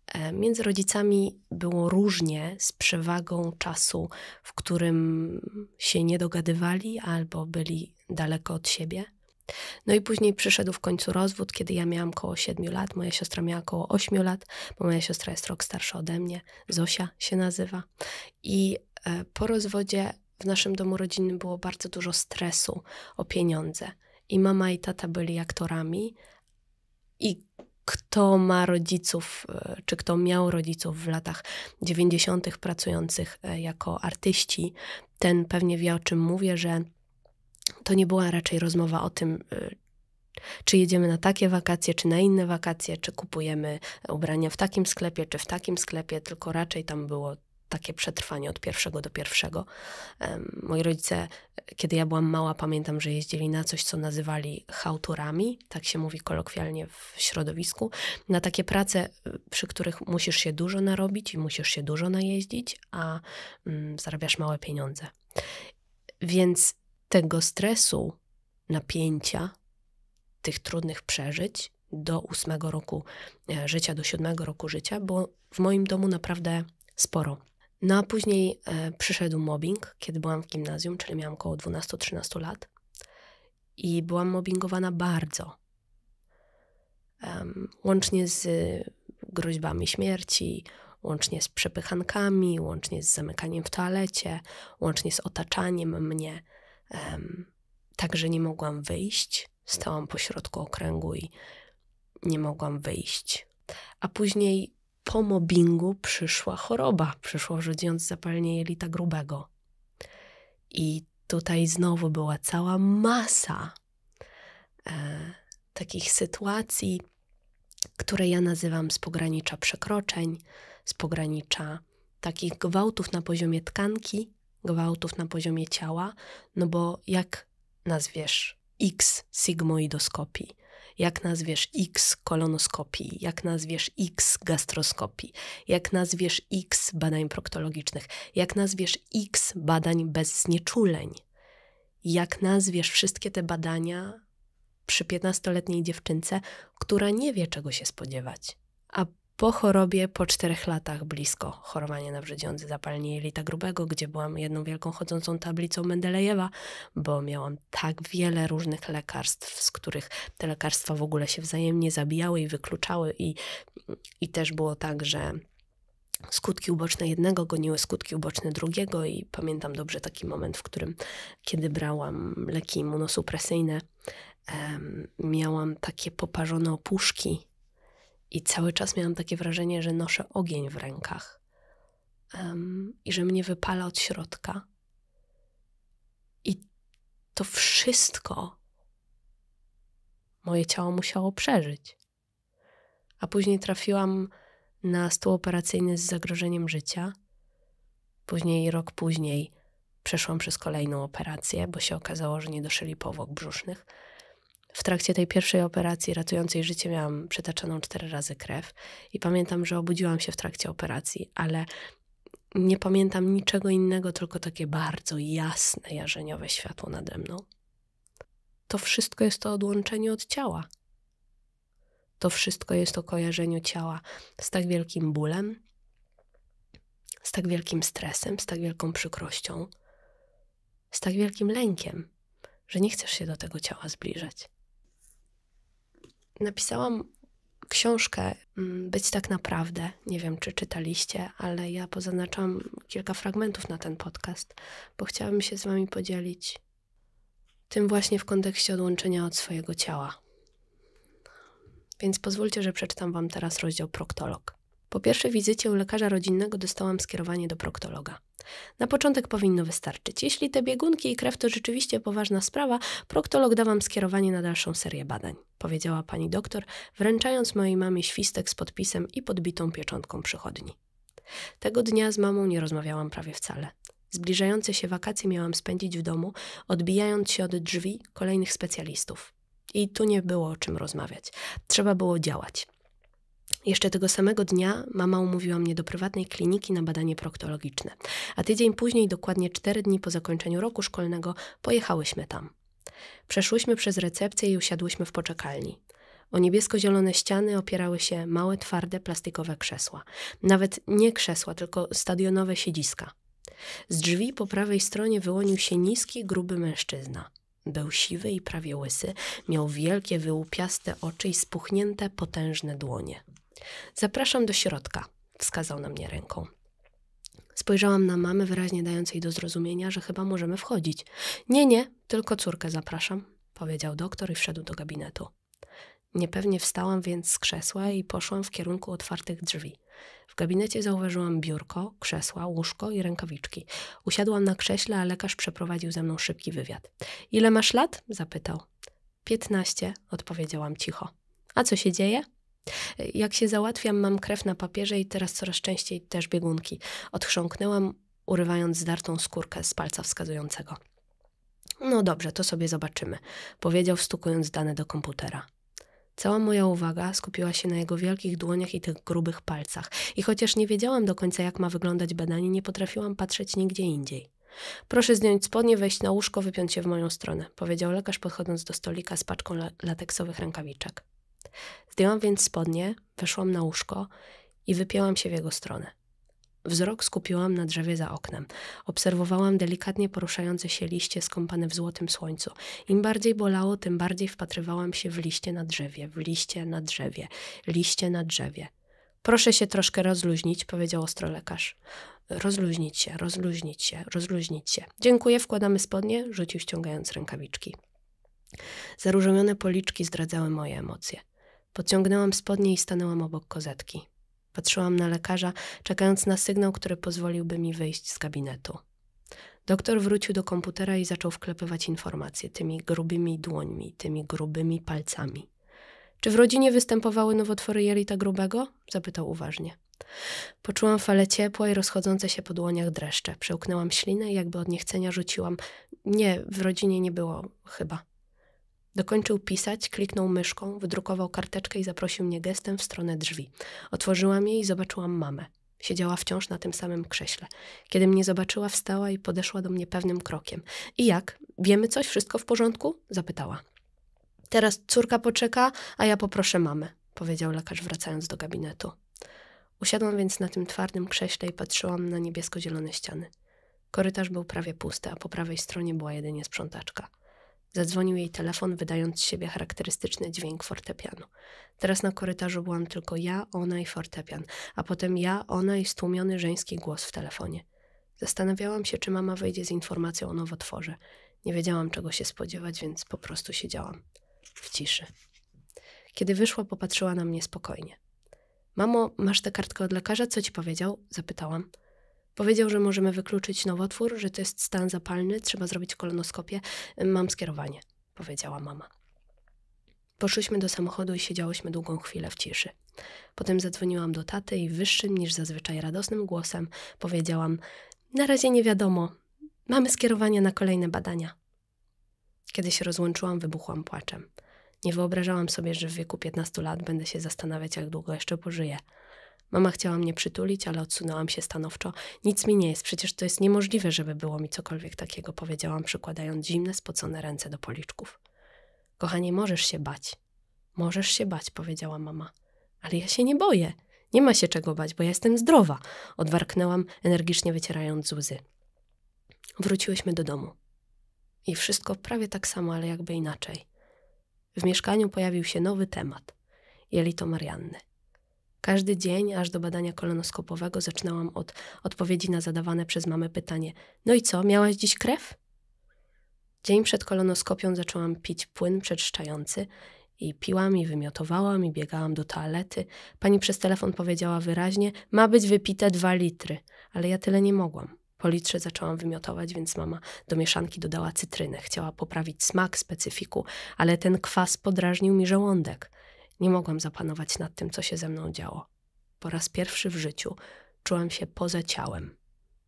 E, między rodzicami było różnie, z przewagą czasu, w którym się nie dogadywali albo byli daleko od siebie. No i później przyszedł w końcu rozwód, kiedy ja miałam około 7 lat, moja siostra miała około 8 lat, bo moja siostra jest rok starsza ode mnie, Zosia się nazywa. I e, po rozwodzie w naszym domu rodzinnym było bardzo dużo stresu o pieniądze. I mama i tata byli aktorami, i kto ma rodziców, e, czy kto miał rodziców w latach 90. pracujących e, jako artyści, ten pewnie wie o czym mówię, że to nie była raczej rozmowa o tym, e, czy jedziemy na takie wakacje, czy na inne wakacje, czy kupujemy ubrania w takim sklepie, czy w takim sklepie, tylko raczej tam było takie przetrwanie od pierwszego do pierwszego. Moi rodzice, kiedy ja byłam mała, pamiętam, że jeździli na coś, co nazywali chałturami, tak się mówi kolokwialnie w środowisku, na takie prace, y, przy których musisz się dużo narobić i musisz się dużo najeździć, a mm, zarabiasz małe pieniądze. Więc tego stresu, napięcia, tych trudnych przeżyć do ósmego roku e, życia, do siódmego roku życia, bo w moim domu naprawdę sporo. No a później e, przyszedł mobbing, kiedy byłam w gimnazjum, czyli miałam około 12-13 lat. I byłam mobbingowana bardzo. Um, łącznie z y, groźbami śmierci, łącznie z przepychankami, łącznie z zamykaniem w toalecie, łącznie z otaczaniem mnie. Um, także nie mogłam wyjść. Stałam po środku okręgu i nie mogłam wyjść. A później po mobbingu przyszła choroba, przyszło żyjąc zapalenie jelita grubego. I tutaj znowu była cała masa e, takich sytuacji, które ja nazywam z pogranicza przekroczeń, z pogranicza takich gwałtów na poziomie tkanki, gwałtów na poziomie ciała, no bo jak nazwiesz X sigmoidoskopii? jak nazwiesz X kolonoskopii, jak nazwiesz X gastroskopii, jak nazwiesz X badań proktologicznych, jak nazwiesz X badań bez znieczuleń, jak nazwiesz wszystkie te badania przy 15-letniej dziewczynce, która nie wie, czego się spodziewać, a po chorobie, po czterech latach blisko chorowanie na brzydziący zapalenie jelita grubego, gdzie byłam jedną wielką chodzącą tablicą Mendelejewa, bo miałam tak wiele różnych lekarstw, z których te lekarstwa w ogóle się wzajemnie zabijały i wykluczały i, i też było tak, że skutki uboczne jednego goniły skutki uboczne drugiego i pamiętam dobrze taki moment, w którym kiedy brałam leki immunosupresyjne, miałam takie poparzone opuszki i cały czas miałam takie wrażenie, że noszę ogień w rękach um, i że mnie wypala od środka. I to wszystko moje ciało musiało przeżyć. A później trafiłam na stół operacyjny z zagrożeniem życia. Później, rok później, przeszłam przez kolejną operację, bo się okazało, że nie doszli powłok brzusznych w trakcie tej pierwszej operacji ratującej życie miałam przetaczaną cztery razy krew i pamiętam, że obudziłam się w trakcie operacji, ale nie pamiętam niczego innego, tylko takie bardzo jasne, jarzeniowe światło nade mną. To wszystko jest to odłączenie od ciała. To wszystko jest o kojarzeniu ciała z tak wielkim bólem, z tak wielkim stresem, z tak wielką przykrością, z tak wielkim lękiem, że nie chcesz się do tego ciała zbliżać napisałam książkę mm, Być tak naprawdę. Nie wiem, czy czytaliście, ale ja pozaznaczam kilka fragmentów na ten podcast, bo chciałabym się z Wami podzielić tym właśnie w kontekście odłączenia od swojego ciała. Więc pozwólcie, że przeczytam Wam teraz rozdział proktolog. Po pierwszej wizycie u lekarza rodzinnego dostałam skierowanie do proktologa. Na początek powinno wystarczyć. Jeśli te biegunki i krew to rzeczywiście poważna sprawa, proktolog da wam skierowanie na dalszą serię badań, powiedziała pani doktor, wręczając mojej mamie świstek z podpisem i podbitą pieczątką przychodni. Tego dnia z mamą nie rozmawiałam prawie wcale. Zbliżające się wakacje miałam spędzić w domu, odbijając się od drzwi kolejnych specjalistów. I tu nie było o czym rozmawiać. Trzeba było działać. Jeszcze tego samego dnia mama umówiła mnie do prywatnej kliniki na badanie proktologiczne, a tydzień później, dokładnie cztery dni po zakończeniu roku szkolnego, pojechałyśmy tam. Przeszłyśmy przez recepcję i usiadłyśmy w poczekalni. O niebiesko-zielone ściany opierały się małe, twarde, plastikowe krzesła. Nawet nie krzesła, tylko stadionowe siedziska. Z drzwi po prawej stronie wyłonił się niski, gruby mężczyzna. Był siwy i prawie łysy, miał wielkie, wyłupiaste oczy i spuchnięte, potężne dłonie. Zapraszam do środka, wskazał na mnie ręką. Spojrzałam na mamę, wyraźnie dając jej do zrozumienia, że chyba możemy wchodzić. Nie, nie, tylko córkę zapraszam, powiedział doktor i wszedł do gabinetu. Niepewnie wstałam więc z krzesła i poszłam w kierunku otwartych drzwi. W gabinecie zauważyłam biurko, krzesła, łóżko i rękawiczki. Usiadłam na krześle, a lekarz przeprowadził ze mną szybki wywiad. Ile masz lat? zapytał. Piętnaście, odpowiedziałam cicho. A co się dzieje? Jak się załatwiam, mam krew na papierze i teraz coraz częściej też biegunki. Odchrząknęłam, urywając zdartą skórkę z palca wskazującego. No dobrze, to sobie zobaczymy, powiedział, wstukując dane do komputera. Cała moja uwaga skupiła się na jego wielkich dłoniach i tych grubych palcach, i chociaż nie wiedziałam do końca, jak ma wyglądać badanie, nie potrafiłam patrzeć nigdzie indziej. Proszę zdjąć spodnie, wejść na łóżko, wypiąć się w moją stronę, powiedział lekarz, podchodząc do stolika z paczką lateksowych rękawiczek. Zdjęłam więc spodnie, weszłam na łóżko i wypięłam się w jego stronę. Wzrok skupiłam na drzewie za oknem. Obserwowałam delikatnie poruszające się liście skąpane w złotym słońcu. Im bardziej bolało, tym bardziej wpatrywałam się w liście na drzewie, w liście na drzewie, liście na drzewie. Proszę się troszkę rozluźnić, powiedział ostro lekarz. Rozluźnić się, rozluźnić się, rozluźnić się. Dziękuję, wkładamy spodnie, rzucił ściągając rękawiczki. Zaróżomione policzki zdradzały moje emocje. Podciągnęłam spodnie i stanęłam obok kozetki. Patrzyłam na lekarza, czekając na sygnał, który pozwoliłby mi wyjść z gabinetu. Doktor wrócił do komputera i zaczął wklepywać informacje tymi grubymi dłońmi, tymi grubymi palcami. Czy w rodzinie występowały nowotwory jelita grubego? Zapytał uważnie. Poczułam fale ciepła i rozchodzące się po dłoniach dreszcze. Przełknęłam ślinę i jakby od niechcenia rzuciłam. Nie, w rodzinie nie było chyba. Dokończył pisać, kliknął myszką, wydrukował karteczkę i zaprosił mnie gestem w stronę drzwi. Otworzyłam je i zobaczyłam mamę. Siedziała wciąż na tym samym krześle. Kiedy mnie zobaczyła, wstała i podeszła do mnie pewnym krokiem. I jak? Wiemy coś? Wszystko w porządku? zapytała. Teraz córka poczeka, a ja poproszę mamę, powiedział lekarz, wracając do gabinetu. Usiadłam więc na tym twardym krześle i patrzyłam na niebiesko-zielone ściany. Korytarz był prawie pusty, a po prawej stronie była jedynie sprzątaczka. Zadzwonił jej telefon, wydając z siebie charakterystyczny dźwięk fortepianu. Teraz na korytarzu byłam tylko ja, ona i fortepian, a potem ja, ona i stłumiony żeński głos w telefonie. Zastanawiałam się, czy mama wyjdzie z informacją o nowotworze. Nie wiedziałam, czego się spodziewać, więc po prostu siedziałam w ciszy. Kiedy wyszła, popatrzyła na mnie spokojnie. Mamo, masz tę kartkę od lekarza? Co ci powiedział? Zapytałam. Powiedział, że możemy wykluczyć nowotwór, że to jest stan zapalny, trzeba zrobić kolonoskopię. Mam skierowanie, powiedziała mama. Poszłyśmy do samochodu i siedziałyśmy długą chwilę w ciszy. Potem zadzwoniłam do taty i wyższym niż zazwyczaj radosnym głosem powiedziałam: Na razie nie wiadomo, mamy skierowanie na kolejne badania. Kiedy się rozłączyłam, wybuchłam płaczem. Nie wyobrażałam sobie, że w wieku 15 lat będę się zastanawiać, jak długo jeszcze pożyję. Mama chciała mnie przytulić, ale odsunęłam się stanowczo. Nic mi nie jest, przecież to jest niemożliwe, żeby było mi cokolwiek takiego, powiedziałam, przykładając zimne, spocone ręce do policzków. Kochanie, możesz się bać. Możesz się bać, powiedziała mama. Ale ja się nie boję. Nie ma się czego bać, bo ja jestem zdrowa, odwarknęłam, energicznie wycierając łzy. Wróciłyśmy do domu. I wszystko prawie tak samo, ale jakby inaczej. W mieszkaniu pojawił się nowy temat. Jeli to Marianny. Każdy dzień, aż do badania kolonoskopowego, zaczynałam od odpowiedzi na zadawane przez mamę pytanie: No i co, miałaś dziś krew? Dzień przed kolonoskopią zaczęłam pić płyn przeczyszczający i piłam, i wymiotowałam, i biegałam do toalety. Pani przez telefon powiedziała wyraźnie: Ma być wypite dwa litry, ale ja tyle nie mogłam. Po litrze zaczęłam wymiotować, więc mama do mieszanki dodała cytrynę. Chciała poprawić smak specyfiku, ale ten kwas podrażnił mi żołądek. Nie mogłam zapanować nad tym, co się ze mną działo. Po raz pierwszy w życiu czułam się poza ciałem,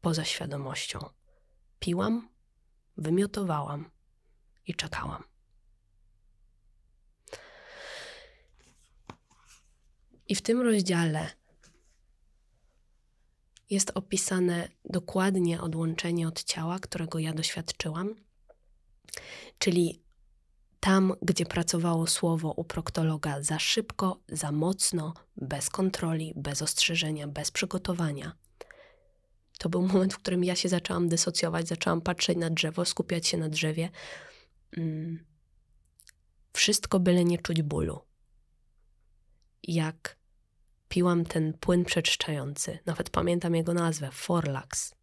poza świadomością. Piłam, wymiotowałam i czekałam. I w tym rozdziale jest opisane dokładnie odłączenie od ciała, którego ja doświadczyłam, czyli tam, gdzie pracowało słowo u proktologa za szybko, za mocno, bez kontroli, bez ostrzeżenia, bez przygotowania. To był moment, w którym ja się zaczęłam dysocjować, zaczęłam patrzeć na drzewo, skupiać się na drzewie. Mm. Wszystko byle nie czuć bólu. Jak piłam ten płyn przeczyszczający, nawet pamiętam jego nazwę, Forlax.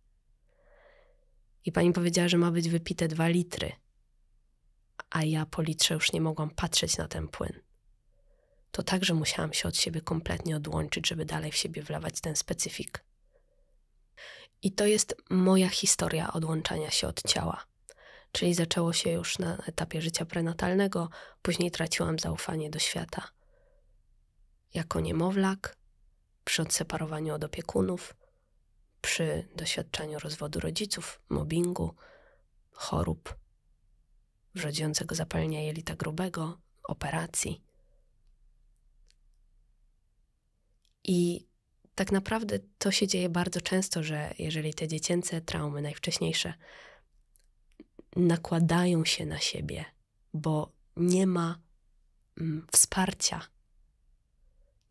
I pani powiedziała, że ma być wypite dwa litry a ja po litrze już nie mogłam patrzeć na ten płyn. To także musiałam się od siebie kompletnie odłączyć, żeby dalej w siebie wlewać ten specyfik. I to jest moja historia odłączania się od ciała. Czyli zaczęło się już na etapie życia prenatalnego, później traciłam zaufanie do świata. Jako niemowlak, przy odseparowaniu od opiekunów, przy doświadczaniu rozwodu rodziców, mobbingu, chorób wrzodziącego zapalenia jelita grubego, operacji. I tak naprawdę to się dzieje bardzo często, że jeżeli te dziecięce traumy, najwcześniejsze, nakładają się na siebie, bo nie ma mm, wsparcia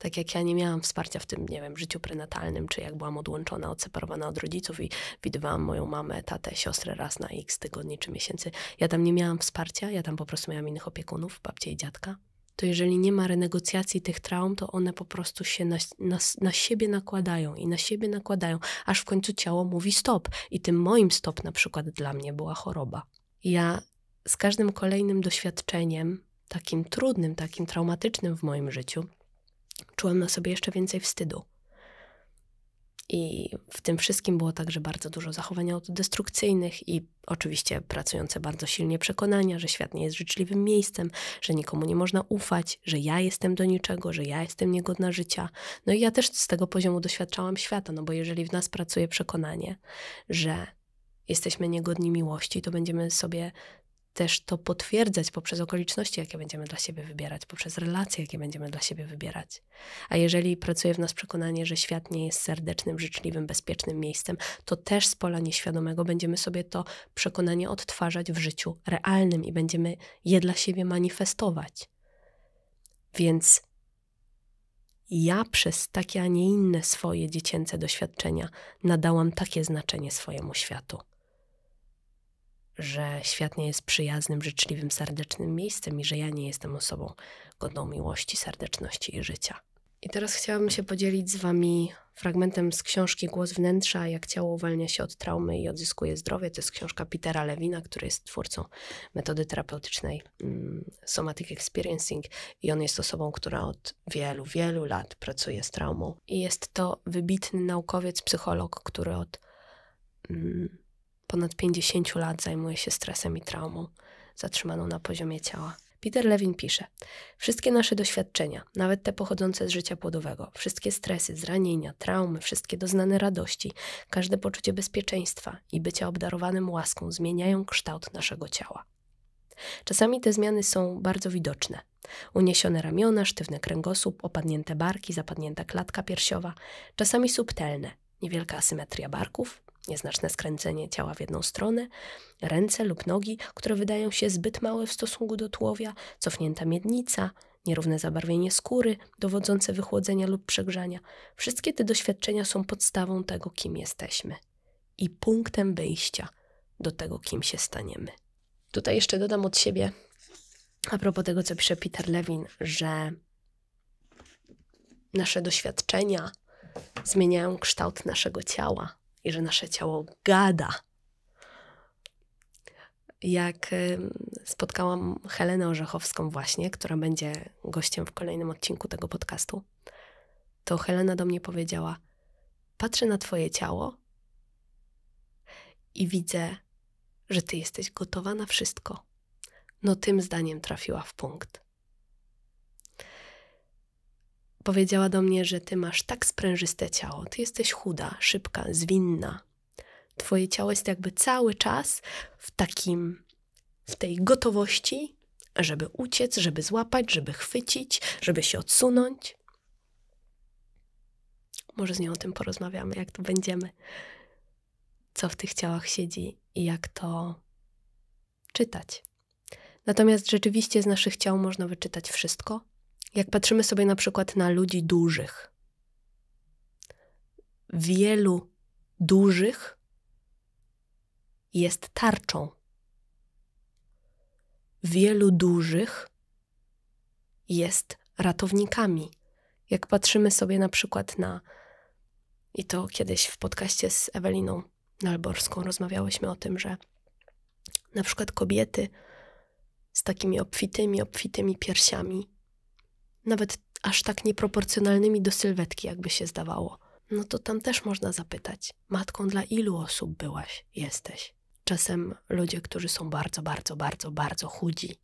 tak jak ja nie miałam wsparcia w tym, nie wiem, życiu prenatalnym, czy jak byłam odłączona, odseparowana od rodziców i widywałam moją mamę, tatę, siostrę raz na x tygodni czy miesięcy. Ja tam nie miałam wsparcia, ja tam po prostu miałam innych opiekunów, babcię i dziadka. To jeżeli nie ma renegocjacji tych traum, to one po prostu się na, na, na siebie nakładają i na siebie nakładają, aż w końcu ciało mówi stop. I tym moim stop na przykład dla mnie była choroba. Ja z każdym kolejnym doświadczeniem, takim trudnym, takim traumatycznym w moim życiu, czułam na sobie jeszcze więcej wstydu. I w tym wszystkim było także bardzo dużo zachowań autodestrukcyjnych i oczywiście pracujące bardzo silnie przekonania, że świat nie jest życzliwym miejscem, że nikomu nie można ufać, że ja jestem do niczego, że ja jestem niegodna życia. No i ja też z tego poziomu doświadczałam świata, no bo jeżeli w nas pracuje przekonanie, że jesteśmy niegodni miłości, to będziemy sobie też to potwierdzać poprzez okoliczności, jakie będziemy dla siebie wybierać, poprzez relacje, jakie będziemy dla siebie wybierać. A jeżeli pracuje w nas przekonanie, że świat nie jest serdecznym, życzliwym, bezpiecznym miejscem, to też z pola nieświadomego będziemy sobie to przekonanie odtwarzać w życiu realnym i będziemy je dla siebie manifestować. Więc ja przez takie, a nie inne swoje dziecięce doświadczenia nadałam takie znaczenie swojemu światu że świat nie jest przyjaznym, życzliwym, serdecznym miejscem i że ja nie jestem osobą godną miłości, serdeczności i życia. I teraz chciałabym się podzielić z Wami fragmentem z książki Głos Wnętrza, jak ciało uwalnia się od traumy i odzyskuje zdrowie. To jest książka Petera Lewina, który jest twórcą metody terapeutycznej mm, Somatic Experiencing i on jest osobą, która od wielu, wielu lat pracuje z traumą. I jest to wybitny naukowiec, psycholog, który od mm, ponad 50 lat zajmuje się stresem i traumą zatrzymaną na poziomie ciała. Peter Lewin pisze: Wszystkie nasze doświadczenia, nawet te pochodzące z życia płodowego, wszystkie stresy, zranienia, traumy, wszystkie doznane radości, każde poczucie bezpieczeństwa i bycia obdarowanym łaską zmieniają kształt naszego ciała. Czasami te zmiany są bardzo widoczne. Uniesione ramiona, sztywny kręgosłup, opadnięte barki, zapadnięta klatka piersiowa, czasami subtelne, niewielka asymetria barków, nieznaczne skręcenie ciała w jedną stronę, ręce lub nogi, które wydają się zbyt małe w stosunku do tłowia, cofnięta miednica, nierówne zabarwienie skóry, dowodzące wychłodzenia lub przegrzania. Wszystkie te doświadczenia są podstawą tego, kim jesteśmy i punktem wyjścia do tego, kim się staniemy. Tutaj jeszcze dodam od siebie, a propos tego, co pisze Peter Lewin, że nasze doświadczenia zmieniają kształt naszego ciała i że nasze ciało gada. Jak y, spotkałam Helenę Orzechowską, właśnie, która będzie gościem w kolejnym odcinku tego podcastu, to Helena do mnie powiedziała: Patrzę na Twoje ciało i widzę, że Ty jesteś gotowa na wszystko. No, tym zdaniem trafiła w punkt powiedziała do mnie, że ty masz tak sprężyste ciało, ty jesteś chuda, szybka, zwinna. Twoje ciało jest jakby cały czas w takim, w tej gotowości, żeby uciec, żeby złapać, żeby chwycić, żeby się odsunąć. Może z nią o tym porozmawiamy, jak to będziemy, co w tych ciałach siedzi i jak to czytać. Natomiast rzeczywiście z naszych ciał można wyczytać wszystko jak patrzymy sobie na przykład na ludzi dużych, wielu dużych jest tarczą. Wielu dużych jest ratownikami. Jak patrzymy sobie na przykład na, i to kiedyś w podcaście z Eweliną Nalborską rozmawiałyśmy o tym, że na przykład kobiety z takimi obfitymi, obfitymi piersiami nawet aż tak nieproporcjonalnymi do sylwetki, jakby się zdawało. No to tam też można zapytać: Matką dla ilu osób byłaś, jesteś? Czasem ludzie, którzy są bardzo, bardzo, bardzo, bardzo chudzi,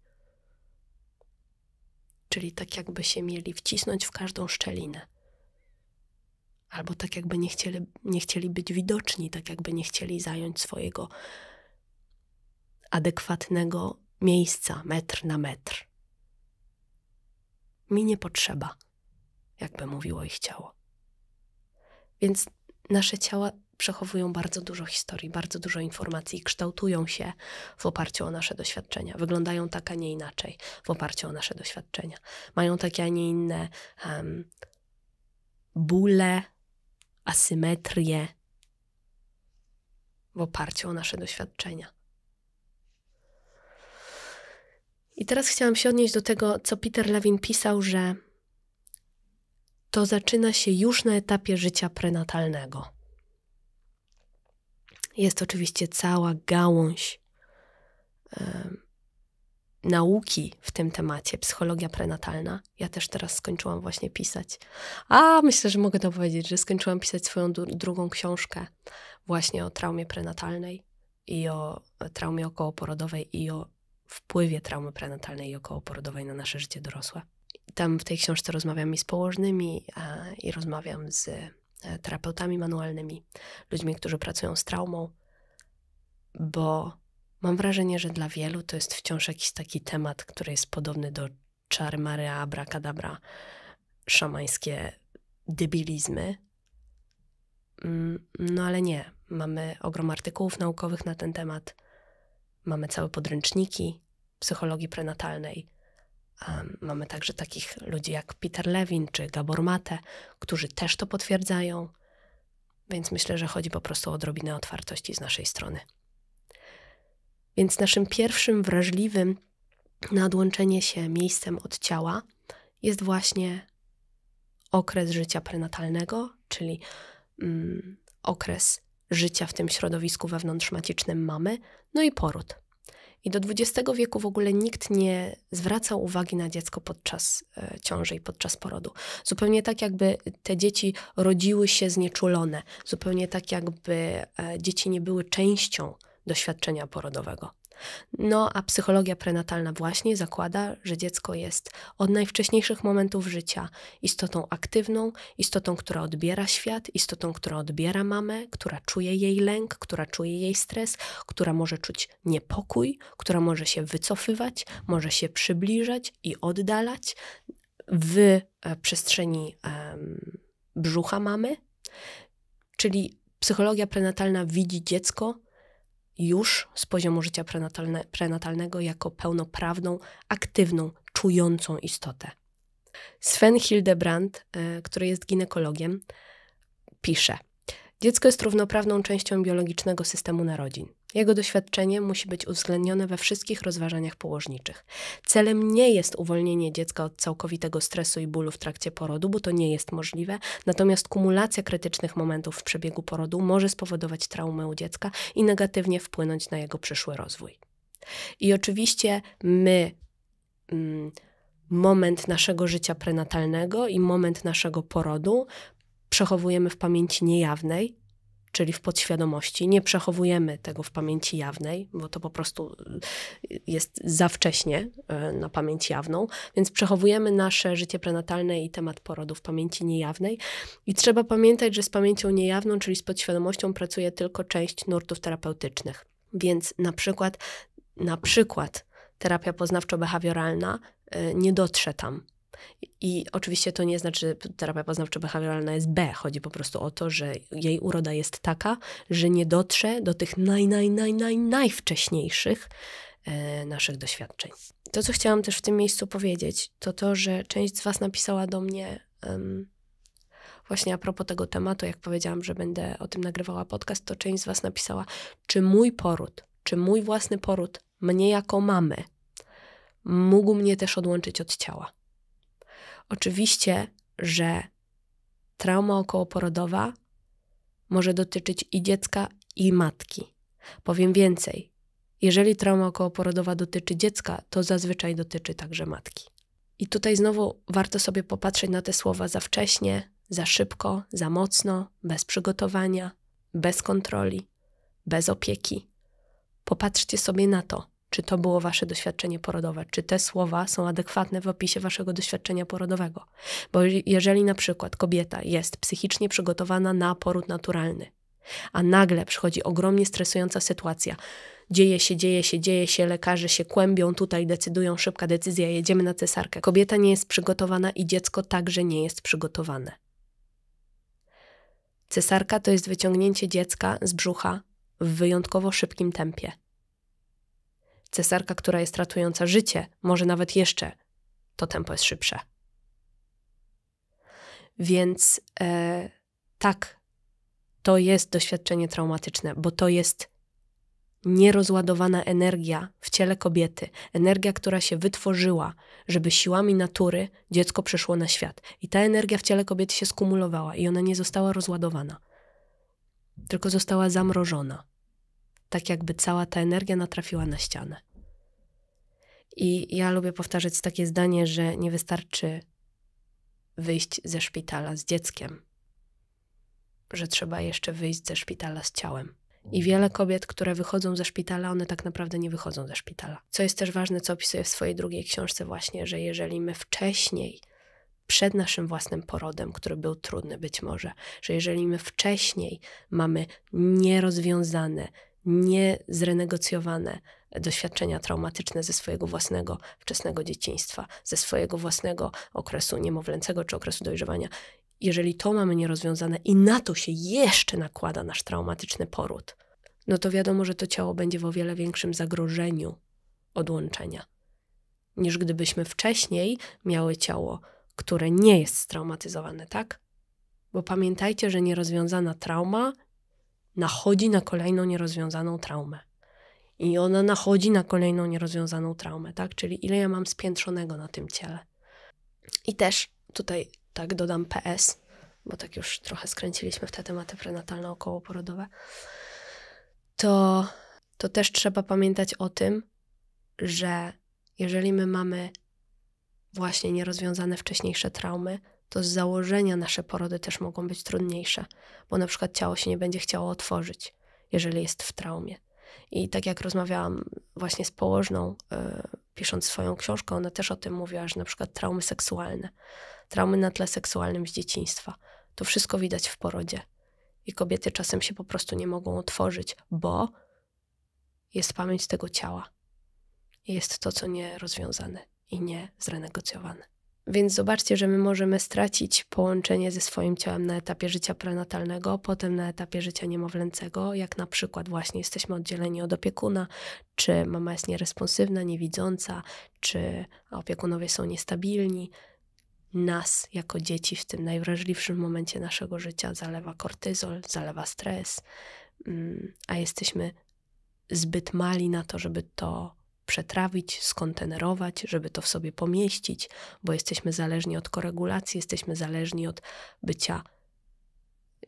czyli tak jakby się mieli wcisnąć w każdą szczelinę, albo tak jakby nie chcieli, nie chcieli być widoczni, tak jakby nie chcieli zająć swojego adekwatnego miejsca metr na metr mi nie potrzeba, jakby mówiło ich ciało. Więc nasze ciała przechowują bardzo dużo historii, bardzo dużo informacji, kształtują się w oparciu o nasze doświadczenia, wyglądają tak, a nie inaczej w oparciu o nasze doświadczenia. Mają takie, a nie inne um, bóle, asymetrie w oparciu o nasze doświadczenia. I teraz chciałam się odnieść do tego, co Peter Lewin pisał, że to zaczyna się już na etapie życia prenatalnego. Jest oczywiście cała gałąź nauki w tym temacie, psychologia prenatalna. Ja też teraz skończyłam właśnie pisać. A myślę, że mogę to powiedzieć, że skończyłam pisać swoją drugą książkę właśnie o traumie prenatalnej i o traumie okołoporodowej i o wpływie traumy prenatalnej i okołoporodowej na nasze życie dorosłe. Tam w tej książce rozmawiam i z położnymi a, i rozmawiam z e, terapeutami manualnymi, ludźmi, którzy pracują z traumą, bo mam wrażenie, że dla wielu to jest wciąż jakiś taki temat, który jest podobny do czary mary, abracadabra, szamańskie debilizmy. Mm, no ale nie, mamy ogrom artykułów naukowych na ten temat – Mamy całe podręczniki psychologii prenatalnej. mamy także takich ludzi jak Peter Lewin czy Gabor Mate, którzy też to potwierdzają. Więc myślę, że chodzi po prostu o odrobinę otwartości z naszej strony. Więc naszym pierwszym wrażliwym na odłączenie się miejscem od ciała jest właśnie okres życia prenatalnego, czyli mm, okres życia w tym środowisku wewnątrzmacicznym mamy, no i poród. I do XX wieku w ogóle nikt nie zwracał uwagi na dziecko podczas e, ciąży i podczas porodu. Zupełnie tak, jakby te dzieci rodziły się znieczulone, zupełnie tak, jakby e, dzieci nie były częścią doświadczenia porodowego. No a psychologia prenatalna właśnie zakłada, że dziecko jest od najwcześniejszych momentów życia istotą aktywną, istotą, która odbiera świat, istotą, która odbiera mamę, która czuje jej lęk, która czuje jej stres, która może czuć niepokój, która może się wycofywać, może się przybliżać i oddalać w e, przestrzeni brzucha mamy. Czyli psychologia prenatalna widzi dziecko już z poziomu życia prenatalne, prenatalnego jako pełnoprawną, aktywną, czującą istotę. Sven Hildebrand, e, który jest ginekologiem, pisze: Dziecko jest równoprawną częścią biologicznego systemu narodzin. Jego doświadczenie musi być uwzględnione we wszystkich rozważaniach położniczych. Celem nie jest uwolnienie dziecka od całkowitego stresu i bólu w trakcie porodu, bo to nie jest możliwe, natomiast kumulacja krytycznych momentów w przebiegu porodu może spowodować traumę u dziecka i negatywnie wpłynąć na jego przyszły rozwój. I oczywiście my. Mm, moment naszego życia prenatalnego i moment naszego porodu przechowujemy w pamięci niejawnej, czyli w podświadomości. Nie przechowujemy tego w pamięci jawnej, bo to po prostu y, jest za wcześnie y, na pamięć jawną, więc przechowujemy nasze życie prenatalne i temat porodu w pamięci niejawnej. I trzeba pamiętać, że z pamięcią niejawną, czyli z podświadomością, pracuje tylko część nurtów terapeutycznych. Więc na przykład, na przykład terapia poznawczo-behawioralna y, nie dotrze tam i oczywiście to nie znaczy, że terapia poznawczo-behawioralna jest B. Chodzi po prostu o to, że jej uroda jest taka, że nie dotrze do tych naj, naj, naj, naj, najwcześniejszych e, naszych doświadczeń. To, co chciałam też w tym miejscu powiedzieć, to to, że część z Was napisała do mnie um, właśnie a propos tego tematu, jak powiedziałam, że będę o tym nagrywała podcast, to część z Was napisała, czy mój poród, czy mój własny poród, mnie jako mamy, mógł mnie też odłączyć od ciała. Oczywiście, że trauma okołoporodowa może dotyczyć i dziecka, i matki. Powiem więcej. Jeżeli trauma okołoporodowa dotyczy dziecka, to zazwyczaj dotyczy także matki. I tutaj znowu warto sobie popatrzeć na te słowa za wcześnie, za szybko, za mocno, bez przygotowania, bez kontroli, bez opieki. Popatrzcie sobie na to czy to było wasze doświadczenie porodowe, czy te słowa są adekwatne w opisie waszego doświadczenia porodowego. Bo jeżeli na przykład kobieta jest psychicznie przygotowana na poród naturalny, a nagle przychodzi ogromnie stresująca sytuacja, dzieje się, dzieje się, dzieje się, lekarze się kłębią, tutaj decydują, szybka decyzja, jedziemy na cesarkę. Kobieta nie jest przygotowana i dziecko także nie jest przygotowane. Cesarka to jest wyciągnięcie dziecka z brzucha w wyjątkowo szybkim tempie cesarka, która jest ratująca życie, może nawet jeszcze, to tempo jest szybsze. Więc e, tak, to jest doświadczenie traumatyczne, bo to jest nierozładowana energia w ciele kobiety, energia, która się wytworzyła, żeby siłami natury dziecko przyszło na świat. I ta energia w ciele kobiety się skumulowała i ona nie została rozładowana, tylko została zamrożona tak jakby cała ta energia natrafiła na ścianę. I ja lubię powtarzać takie zdanie, że nie wystarczy wyjść ze szpitala z dzieckiem, że trzeba jeszcze wyjść ze szpitala z ciałem. I wiele kobiet, które wychodzą ze szpitala, one tak naprawdę nie wychodzą ze szpitala. Co jest też ważne, co opisuję w swojej drugiej książce, właśnie, że jeżeli my wcześniej, przed naszym własnym porodem, który był trudny być może, że jeżeli my wcześniej mamy nierozwiązane, niezrenegocjowane doświadczenia traumatyczne ze swojego własnego wczesnego dzieciństwa, ze swojego własnego okresu niemowlęcego czy okresu dojrzewania. Jeżeli to mamy nierozwiązane i na to się jeszcze nakłada nasz traumatyczny poród, no to wiadomo, że to ciało będzie w o wiele większym zagrożeniu odłączenia, niż gdybyśmy wcześniej miały ciało, które nie jest straumatyzowane, tak? Bo pamiętajcie, że nierozwiązana trauma nachodzi na kolejną nierozwiązaną traumę. I ona nachodzi na kolejną nierozwiązaną traumę, tak? Czyli ile ja mam spiętrzonego na tym ciele. I też tutaj tak dodam PS, bo tak już trochę skręciliśmy w te tematy prenatalne, okołoporodowe, to, to też trzeba pamiętać o tym, że jeżeli my mamy właśnie nierozwiązane wcześniejsze traumy, to z założenia nasze porody też mogą być trudniejsze, bo na przykład ciało się nie będzie chciało otworzyć, jeżeli jest w traumie. I tak jak rozmawiałam właśnie z położną, yy, pisząc swoją książkę, ona też o tym mówiła, że na przykład traumy seksualne, traumy na tle seksualnym z dzieciństwa, to wszystko widać w porodzie. I kobiety czasem się po prostu nie mogą otworzyć, bo jest pamięć tego ciała. Jest to, co nie rozwiązane i nie zrenegocjowane. Więc zobaczcie, że my możemy stracić połączenie ze swoim ciałem na etapie życia prenatalnego, potem na etapie życia niemowlęcego, jak na przykład właśnie jesteśmy oddzieleni od opiekuna, czy mama jest nieresponsywna, niewidząca, czy opiekunowie są niestabilni. Nas jako dzieci w tym najwrażliwszym momencie naszego życia zalewa kortyzol, zalewa stres, mm, a jesteśmy zbyt mali na to, żeby to przetrawić, skontenerować, żeby to w sobie pomieścić, bo jesteśmy zależni od koregulacji, jesteśmy zależni od bycia,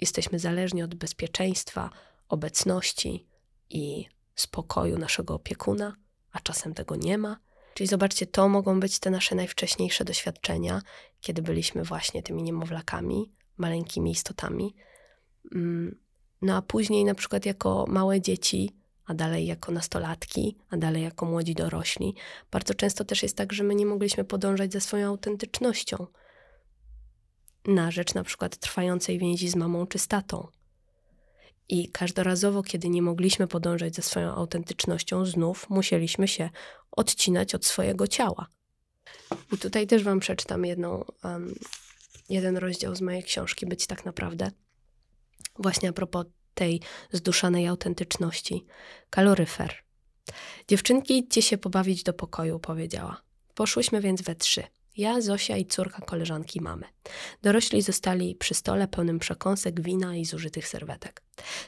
jesteśmy zależni od bezpieczeństwa, obecności i spokoju naszego opiekuna, a czasem tego nie ma. Czyli zobaczcie, to mogą być te nasze najwcześniejsze doświadczenia, kiedy byliśmy właśnie tymi niemowlakami, maleńkimi istotami. Mm, no a później, na przykład, jako małe dzieci, a dalej jako nastolatki, a dalej jako młodzi dorośli. Bardzo często też jest tak, że my nie mogliśmy podążać za swoją autentycznością na rzecz na przykład trwającej więzi z mamą czy statą. I każdorazowo, kiedy nie mogliśmy podążać za swoją autentycznością, znów musieliśmy się odcinać od swojego ciała. I tutaj też Wam przeczytam jedną, um, jeden rozdział z mojej książki, Być tak naprawdę, właśnie a propos tej zduszanej autentyczności. Kaloryfer. Dziewczynki, idźcie się pobawić do pokoju, powiedziała. Poszłyśmy więc we trzy. Ja, Zosia i córka koleżanki mamy. Dorośli zostali przy stole pełnym przekąsek, wina i zużytych serwetek.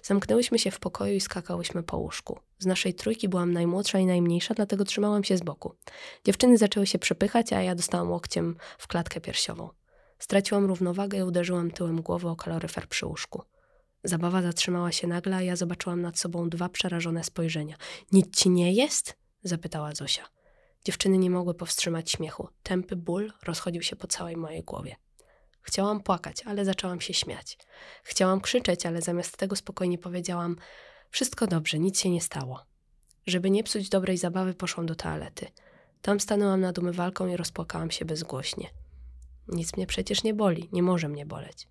Zamknęłyśmy się w pokoju i skakałyśmy po łóżku. Z naszej trójki byłam najmłodsza i najmniejsza, dlatego trzymałam się z boku. Dziewczyny zaczęły się przepychać, a ja dostałam łokciem w klatkę piersiową. Straciłam równowagę i uderzyłam tyłem głowy o kaloryfer przy łóżku. Zabawa zatrzymała się nagle, a ja zobaczyłam nad sobą dwa przerażone spojrzenia. Nic ci nie jest? zapytała Zosia. Dziewczyny nie mogły powstrzymać śmiechu. Tępy ból rozchodził się po całej mojej głowie. Chciałam płakać, ale zaczęłam się śmiać. Chciałam krzyczeć, ale zamiast tego spokojnie powiedziałam: Wszystko dobrze, nic się nie stało. Żeby nie psuć dobrej zabawy, poszłam do toalety. Tam stanęłam nad umywalką i rozpłakałam się bezgłośnie. Nic mnie przecież nie boli, nie może mnie boleć.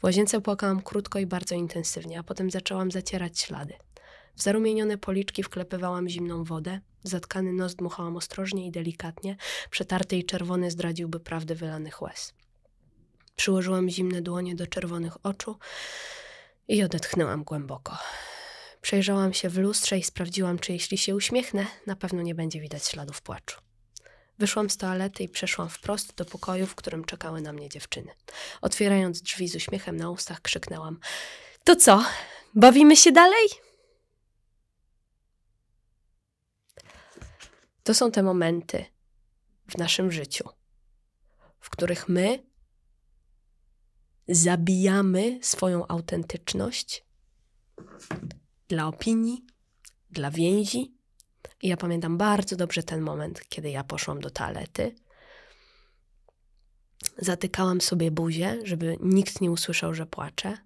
W łazience płakałam krótko i bardzo intensywnie, a potem zaczęłam zacierać ślady. W zarumienione policzki wklepywałam zimną wodę, zatkany nos dmuchałam ostrożnie i delikatnie, przetarty i czerwony zdradziłby prawdę wylanych łez. Przyłożyłam zimne dłonie do czerwonych oczu i odetchnęłam głęboko. Przejrzałam się w lustrze i sprawdziłam, czy jeśli się uśmiechnę, na pewno nie będzie widać śladów płaczu. Wyszłam z toalety i przeszłam wprost do pokoju, w którym czekały na mnie dziewczyny. Otwierając drzwi z uśmiechem na ustach, krzyknęłam: To co, bawimy się dalej? To są te momenty w naszym życiu, w których my zabijamy swoją autentyczność dla opinii, dla więzi, i ja pamiętam bardzo dobrze ten moment, kiedy ja poszłam do toalety. Zatykałam sobie buzię, żeby nikt nie usłyszał, że płaczę.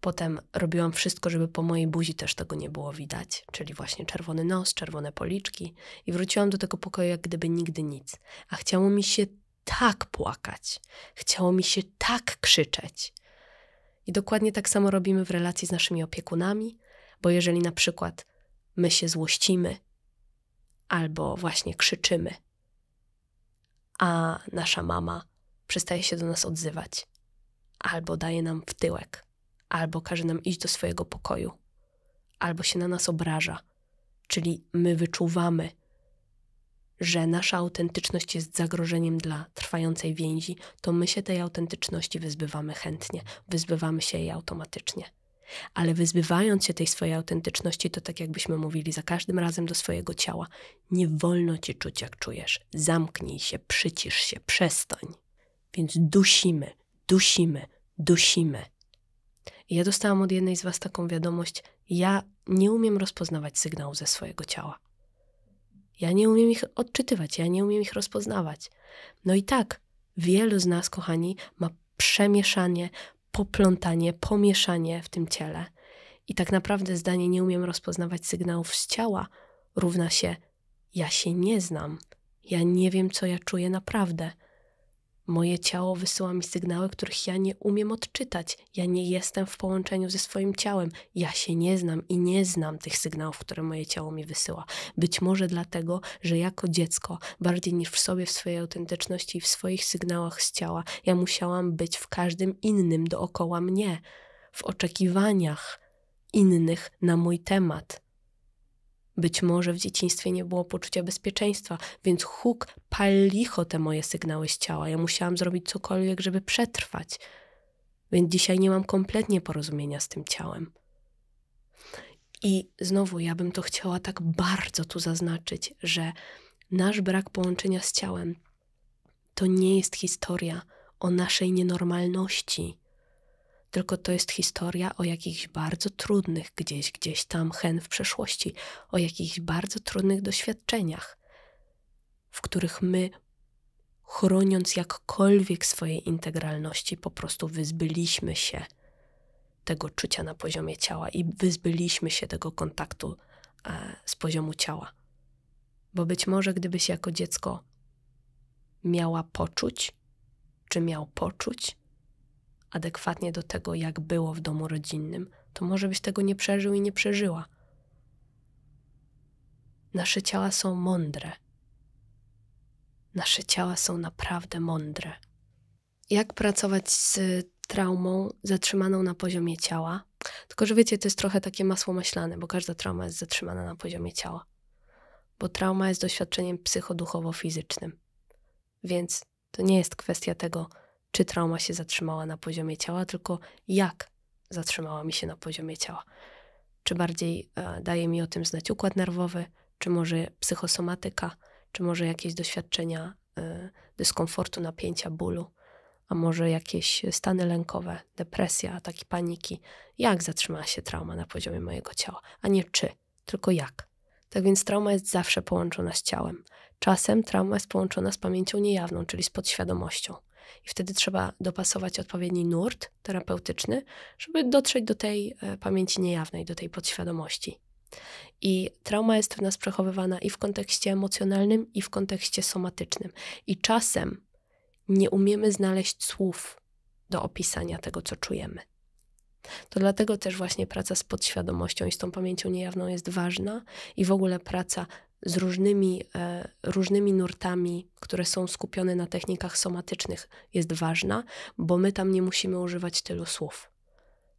Potem robiłam wszystko, żeby po mojej buzi też tego nie było widać, czyli właśnie czerwony nos, czerwone policzki, i wróciłam do tego pokoju jak gdyby nigdy nic. A chciało mi się tak płakać, chciało mi się tak krzyczeć. I dokładnie tak samo robimy w relacji z naszymi opiekunami, bo jeżeli na przykład my się złościmy albo właśnie krzyczymy, a nasza mama przestaje się do nas odzywać, albo daje nam w tyłek, albo każe nam iść do swojego pokoju, albo się na nas obraża, czyli my wyczuwamy, że nasza autentyczność jest zagrożeniem dla trwającej więzi, to my się tej autentyczności wyzbywamy chętnie, wyzbywamy się jej automatycznie ale wyzbywając się tej swojej autentyczności, to tak jakbyśmy mówili za każdym razem do swojego ciała: nie wolno ci czuć jak czujesz, zamknij się, przycisz się, przestań. Więc dusimy, dusimy, dusimy. I ja dostałam od jednej z Was taką wiadomość: ja nie umiem rozpoznawać sygnałów ze swojego ciała. Ja nie umiem ich odczytywać, ja nie umiem ich rozpoznawać. No i tak, wielu z nas, kochani, ma przemieszanie, poplątanie, pomieszanie w tym ciele. I tak naprawdę zdanie nie umiem rozpoznawać sygnałów z ciała równa się ja się nie znam, ja nie wiem, co ja czuję naprawdę. Moje ciało wysyła mi sygnały, których ja nie umiem odczytać. Ja nie jestem w połączeniu ze swoim ciałem. Ja się nie znam i nie znam tych sygnałów, które moje ciało mi wysyła. Być może dlatego, że jako dziecko, bardziej niż w sobie, w swojej autentyczności i w swoich sygnałach z ciała, ja musiałam być w każdym innym dookoła mnie, w oczekiwaniach innych na mój temat być może w dzieciństwie nie było poczucia bezpieczeństwa, więc huk palicho te moje sygnały z ciała. Ja musiałam zrobić cokolwiek, żeby przetrwać. Więc dzisiaj nie mam kompletnie porozumienia z tym ciałem. I znowu ja bym to chciała tak bardzo tu zaznaczyć, że nasz brak połączenia z ciałem to nie jest historia o naszej nienormalności tylko to jest historia o jakichś bardzo trudnych gdzieś, gdzieś tam hen w przeszłości, o jakichś bardzo trudnych doświadczeniach, w których my, chroniąc jakkolwiek swojej integralności, po prostu wyzbyliśmy się tego czucia na poziomie ciała i wyzbyliśmy się tego kontaktu e, z poziomu ciała. Bo być może gdybyś jako dziecko miała poczuć, czy miał poczuć, adekwatnie do tego, jak było w domu rodzinnym, to może byś tego nie przeżył i nie przeżyła. Nasze ciała są mądre. Nasze ciała są naprawdę mądre. Jak pracować z traumą zatrzymaną na poziomie ciała? Tylko, że wiecie, to jest trochę takie masło maślane, bo każda trauma jest zatrzymana na poziomie ciała. Bo trauma jest doświadczeniem psychoduchowo-fizycznym. Więc to nie jest kwestia tego, czy trauma się zatrzymała na poziomie ciała, tylko jak zatrzymała mi się na poziomie ciała. Czy bardziej e, daje mi o tym znać układ nerwowy, czy może psychosomatyka, czy może jakieś doświadczenia e, dyskomfortu, napięcia, bólu, a może jakieś stany lękowe, depresja, ataki paniki. Jak zatrzymała się trauma na poziomie mojego ciała, a nie czy, tylko jak. Tak więc trauma jest zawsze połączona z ciałem. Czasem trauma jest połączona z pamięcią niejawną, czyli z podświadomością i wtedy trzeba dopasować odpowiedni nurt terapeutyczny, żeby dotrzeć do tej e, pamięci niejawnej, do tej podświadomości. I trauma jest w nas przechowywana i w kontekście emocjonalnym, i w kontekście somatycznym. I czasem nie umiemy znaleźć słów do opisania tego, co czujemy. To dlatego też właśnie praca z podświadomością i z tą pamięcią niejawną jest ważna i w ogóle praca z różnymi, e, różnymi nurtami, które są skupione na technikach somatycznych, jest ważna, bo my tam nie musimy używać tylu słów.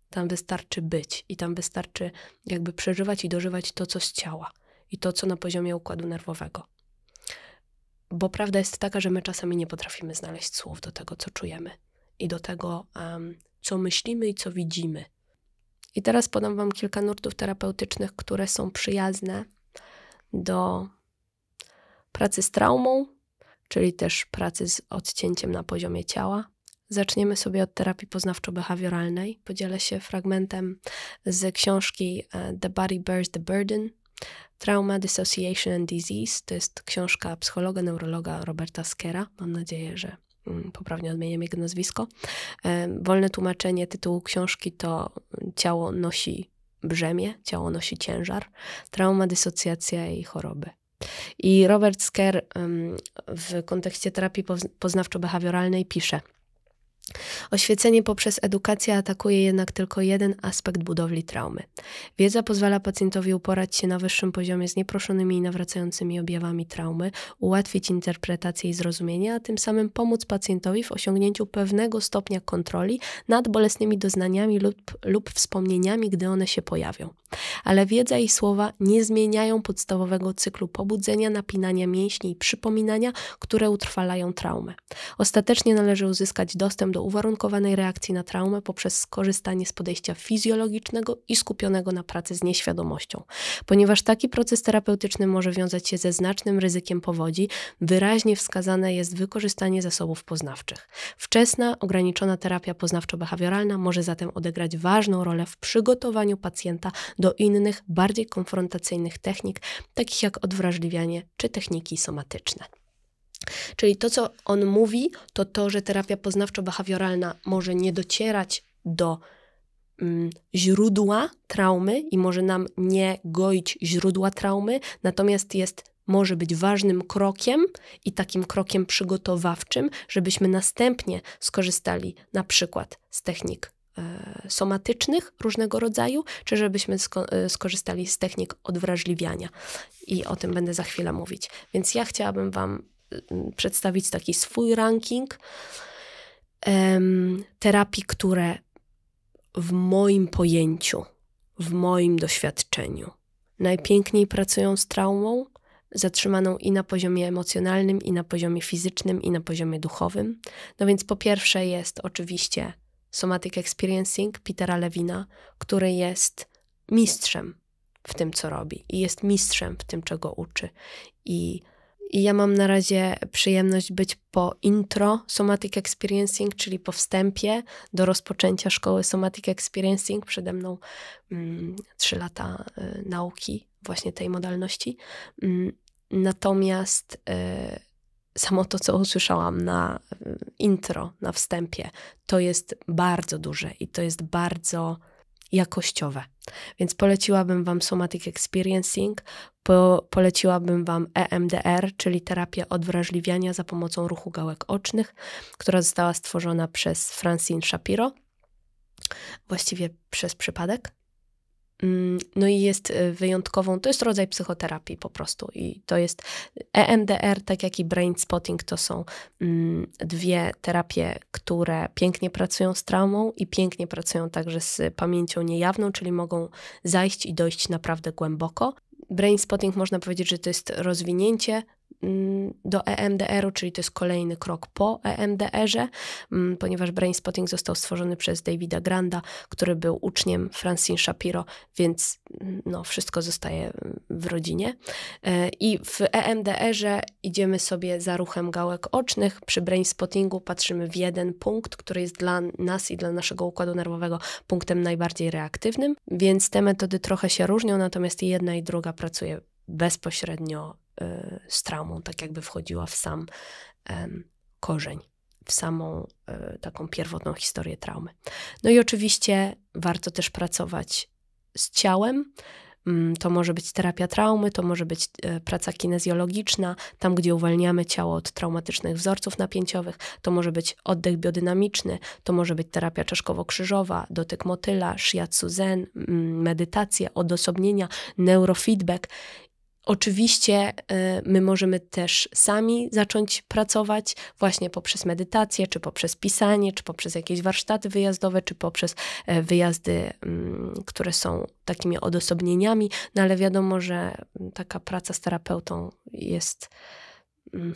Tam wystarczy być i tam wystarczy jakby przeżywać i dożywać to, co z ciała i to, co na poziomie układu nerwowego. Bo prawda jest taka, że my czasami nie potrafimy znaleźć słów do tego, co czujemy i do tego, um, co myślimy i co widzimy. I teraz podam Wam kilka nurtów terapeutycznych, które są przyjazne do pracy z traumą, czyli też pracy z odcięciem na poziomie ciała. Zaczniemy sobie od terapii poznawczo-behawioralnej. Podzielę się fragmentem z książki e, The Body Bears the Burden. Trauma, Dissociation and Disease to jest książka psychologa, neurologa Roberta Skera. Mam nadzieję, że mm, poprawnie odmieniam jego nazwisko. E, wolne tłumaczenie tytułu książki to e, Ciało nosi brzemię, ciało nosi ciężar, trauma, dysocjacja i choroby. I Robert Sker w kontekście terapii poznawczo-behawioralnej pisze – Oświecenie poprzez edukację atakuje jednak tylko jeden aspekt budowli traumy. Wiedza pozwala pacjentowi uporać się na wyższym poziomie z nieproszonymi i nawracającymi objawami traumy, ułatwić interpretację i zrozumienie, a tym samym pomóc pacjentowi w osiągnięciu pewnego stopnia kontroli nad bolesnymi doznaniami lub, lub wspomnieniami, gdy one się pojawią. Ale wiedza i słowa nie zmieniają podstawowego cyklu pobudzenia, napinania mięśni i przypominania, które utrwalają traumę. Ostatecznie należy uzyskać dostęp do uwarunkowanej reakcji na traumę poprzez skorzystanie z podejścia fizjologicznego i skupionego na pracy z nieświadomością. Ponieważ taki proces terapeutyczny może wiązać się ze znacznym ryzykiem powodzi, wyraźnie wskazane jest wykorzystanie zasobów poznawczych. Wczesna, ograniczona terapia poznawczo-behawioralna może zatem odegrać ważną rolę w przygotowaniu pacjenta do innych, bardziej konfrontacyjnych technik, takich jak odwrażliwianie czy techniki somatyczne. Czyli to, co on mówi, to to, że terapia poznawczo-behawioralna może nie docierać do mm, źródła traumy i może nam nie goić źródła traumy, natomiast jest może być ważnym krokiem i takim krokiem przygotowawczym, żebyśmy następnie skorzystali na przykład z technik e, somatycznych różnego rodzaju, czy żebyśmy sko e, skorzystali z technik odwrażliwiania. I o tym będę za chwilę mówić. Więc ja chciałabym Wam przedstawić taki swój ranking terapii, które w moim pojęciu, w moim doświadczeniu najpiękniej pracują z traumą, zatrzymaną i na poziomie emocjonalnym, i na poziomie fizycznym, i na poziomie duchowym. No więc po pierwsze jest oczywiście Somatic Experiencing Petera Lewina, który jest mistrzem w tym, co robi i jest mistrzem w tym, czego uczy. I i ja mam na razie przyjemność być po intro Somatic Experiencing, czyli po wstępie do rozpoczęcia szkoły Somatic Experiencing. Przede mną mm, trzy mm, lata y, nauki właśnie tej modalności. Mm, natomiast y, samo to, co usłyszałam na y, intro, na wstępie, to jest bardzo duże i to jest bardzo jakościowe. Więc poleciłabym Wam Somatic Experiencing, po, poleciłabym Wam EMDR, czyli terapię odwrażliwiania za pomocą ruchu gałek ocznych, która została stworzona przez Francine Shapiro, właściwie przez przypadek. Mm, no i jest y, wyjątkową, to jest rodzaj psychoterapii po prostu. I to jest EMDR, tak jak i brain spotting, to są mm, dwie terapie, które pięknie pracują z traumą i pięknie pracują także z pamięcią niejawną, czyli mogą zajść i dojść naprawdę głęboko. Brain spotting można powiedzieć, że to jest rozwinięcie Mm, do EMDR-u, czyli to jest kolejny krok po EMDR-ze, mm, ponieważ brain spotting został stworzony przez Davida Granda, który był uczniem Francine Shapiro, więc mm, no, wszystko zostaje w rodzinie. E, I w EMDR-ze idziemy sobie za ruchem gałek ocznych. Przy brain spottingu patrzymy w jeden punkt, który jest dla nas i dla naszego układu nerwowego punktem najbardziej reaktywnym, więc te metody trochę się różnią, natomiast jedna i druga pracuje bezpośrednio E, z traumą, tak jakby wchodziła w sam korzeń, w samą e, taką pierwotną historię traumy. No i oczywiście warto też pracować z ciałem. Mm, to może być terapia traumy, to może być e, praca kinezjologiczna, tam gdzie uwalniamy ciało od traumatycznych wzorców napięciowych, to może być oddech biodynamiczny, to może być terapia czaszkowo-krzyżowa, dotyk motyla, shiatsu zen, mm, medytacja, odosobnienia, neurofeedback Oczywiście y, my możemy też sami zacząć pracować właśnie poprzez medytację, czy poprzez pisanie, czy poprzez jakieś warsztaty wyjazdowe, czy poprzez e, wyjazdy, mm, które są takimi odosobnieniami, no ale wiadomo, że mm, taka praca z terapeutą jest mm,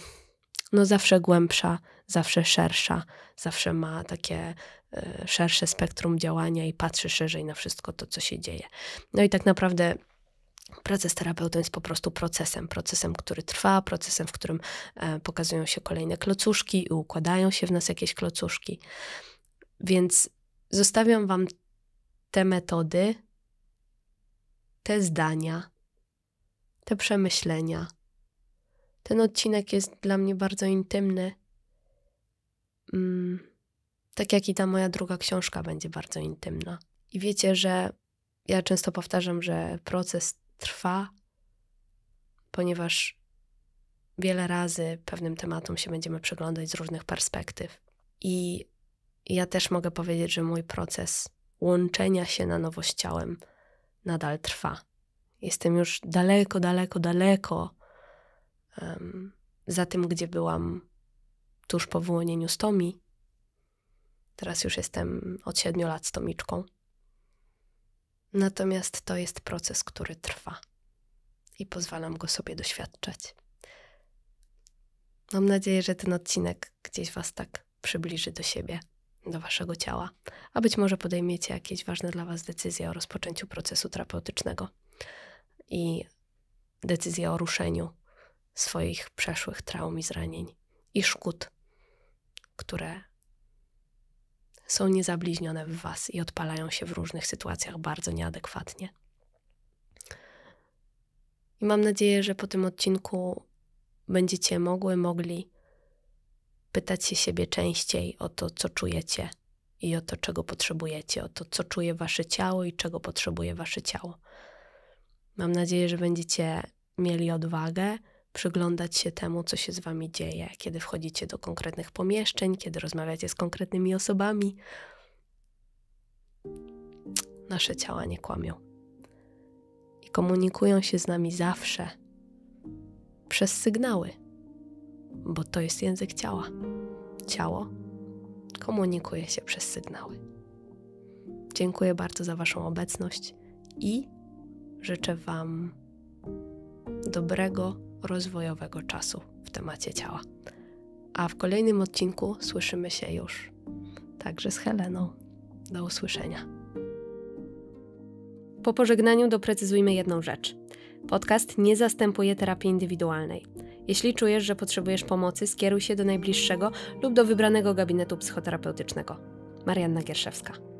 no zawsze głębsza, zawsze szersza, zawsze ma takie e, szersze spektrum działania i patrzy szerzej na wszystko to, co się dzieje. No i tak naprawdę proces z jest po prostu procesem, procesem, który trwa, procesem, w którym e, pokazują się kolejne klocuszki i układają się w nas jakieś klocuszki. Więc zostawiam Wam te metody, te zdania, te przemyślenia. Ten odcinek jest dla mnie bardzo intymny. Mm, tak jak i ta moja druga książka będzie bardzo intymna. I wiecie, że ja często powtarzam, że proces trwa, ponieważ wiele razy pewnym tematom się będziemy przyglądać z różnych perspektyw. I ja też mogę powiedzieć, że mój proces łączenia się na nowo z ciałem nadal trwa. Jestem już daleko, daleko, daleko um, za tym, gdzie byłam tuż po wyłonieniu stomi. Teraz już jestem od siedmiu lat Tomiczką. Natomiast to jest proces, który trwa i pozwalam go sobie doświadczać. Mam nadzieję, że ten odcinek gdzieś Was tak przybliży do siebie, do Waszego ciała, a być może podejmiecie jakieś ważne dla Was decyzje o rozpoczęciu procesu terapeutycznego i decyzje o ruszeniu swoich przeszłych traum i zranień i szkód, które są niezabliźnione w Was i odpalają się w różnych sytuacjach bardzo nieadekwatnie. I mam nadzieję, że po tym odcinku będziecie mogły, mogli pytać się siebie częściej o to, co czujecie i o to, czego potrzebujecie, o to, co czuje Wasze ciało i czego potrzebuje Wasze ciało. Mam nadzieję, że będziecie mieli odwagę przyglądać się temu, co się z wami dzieje, kiedy wchodzicie do konkretnych pomieszczeń, kiedy rozmawiacie z konkretnymi osobami. Nasze ciała nie kłamią i komunikują się z nami zawsze przez sygnały, bo to jest język ciała. Ciało komunikuje się przez sygnały. Dziękuję bardzo za Waszą obecność i życzę Wam dobrego rozwojowego czasu w temacie ciała. A w kolejnym odcinku słyszymy się już także z Heleną. Do usłyszenia. Po pożegnaniu doprecyzujmy jedną rzecz. Podcast nie zastępuje terapii indywidualnej. Jeśli czujesz, że potrzebujesz pomocy, skieruj się do najbliższego lub do wybranego gabinetu psychoterapeutycznego. Marianna Gierszewska.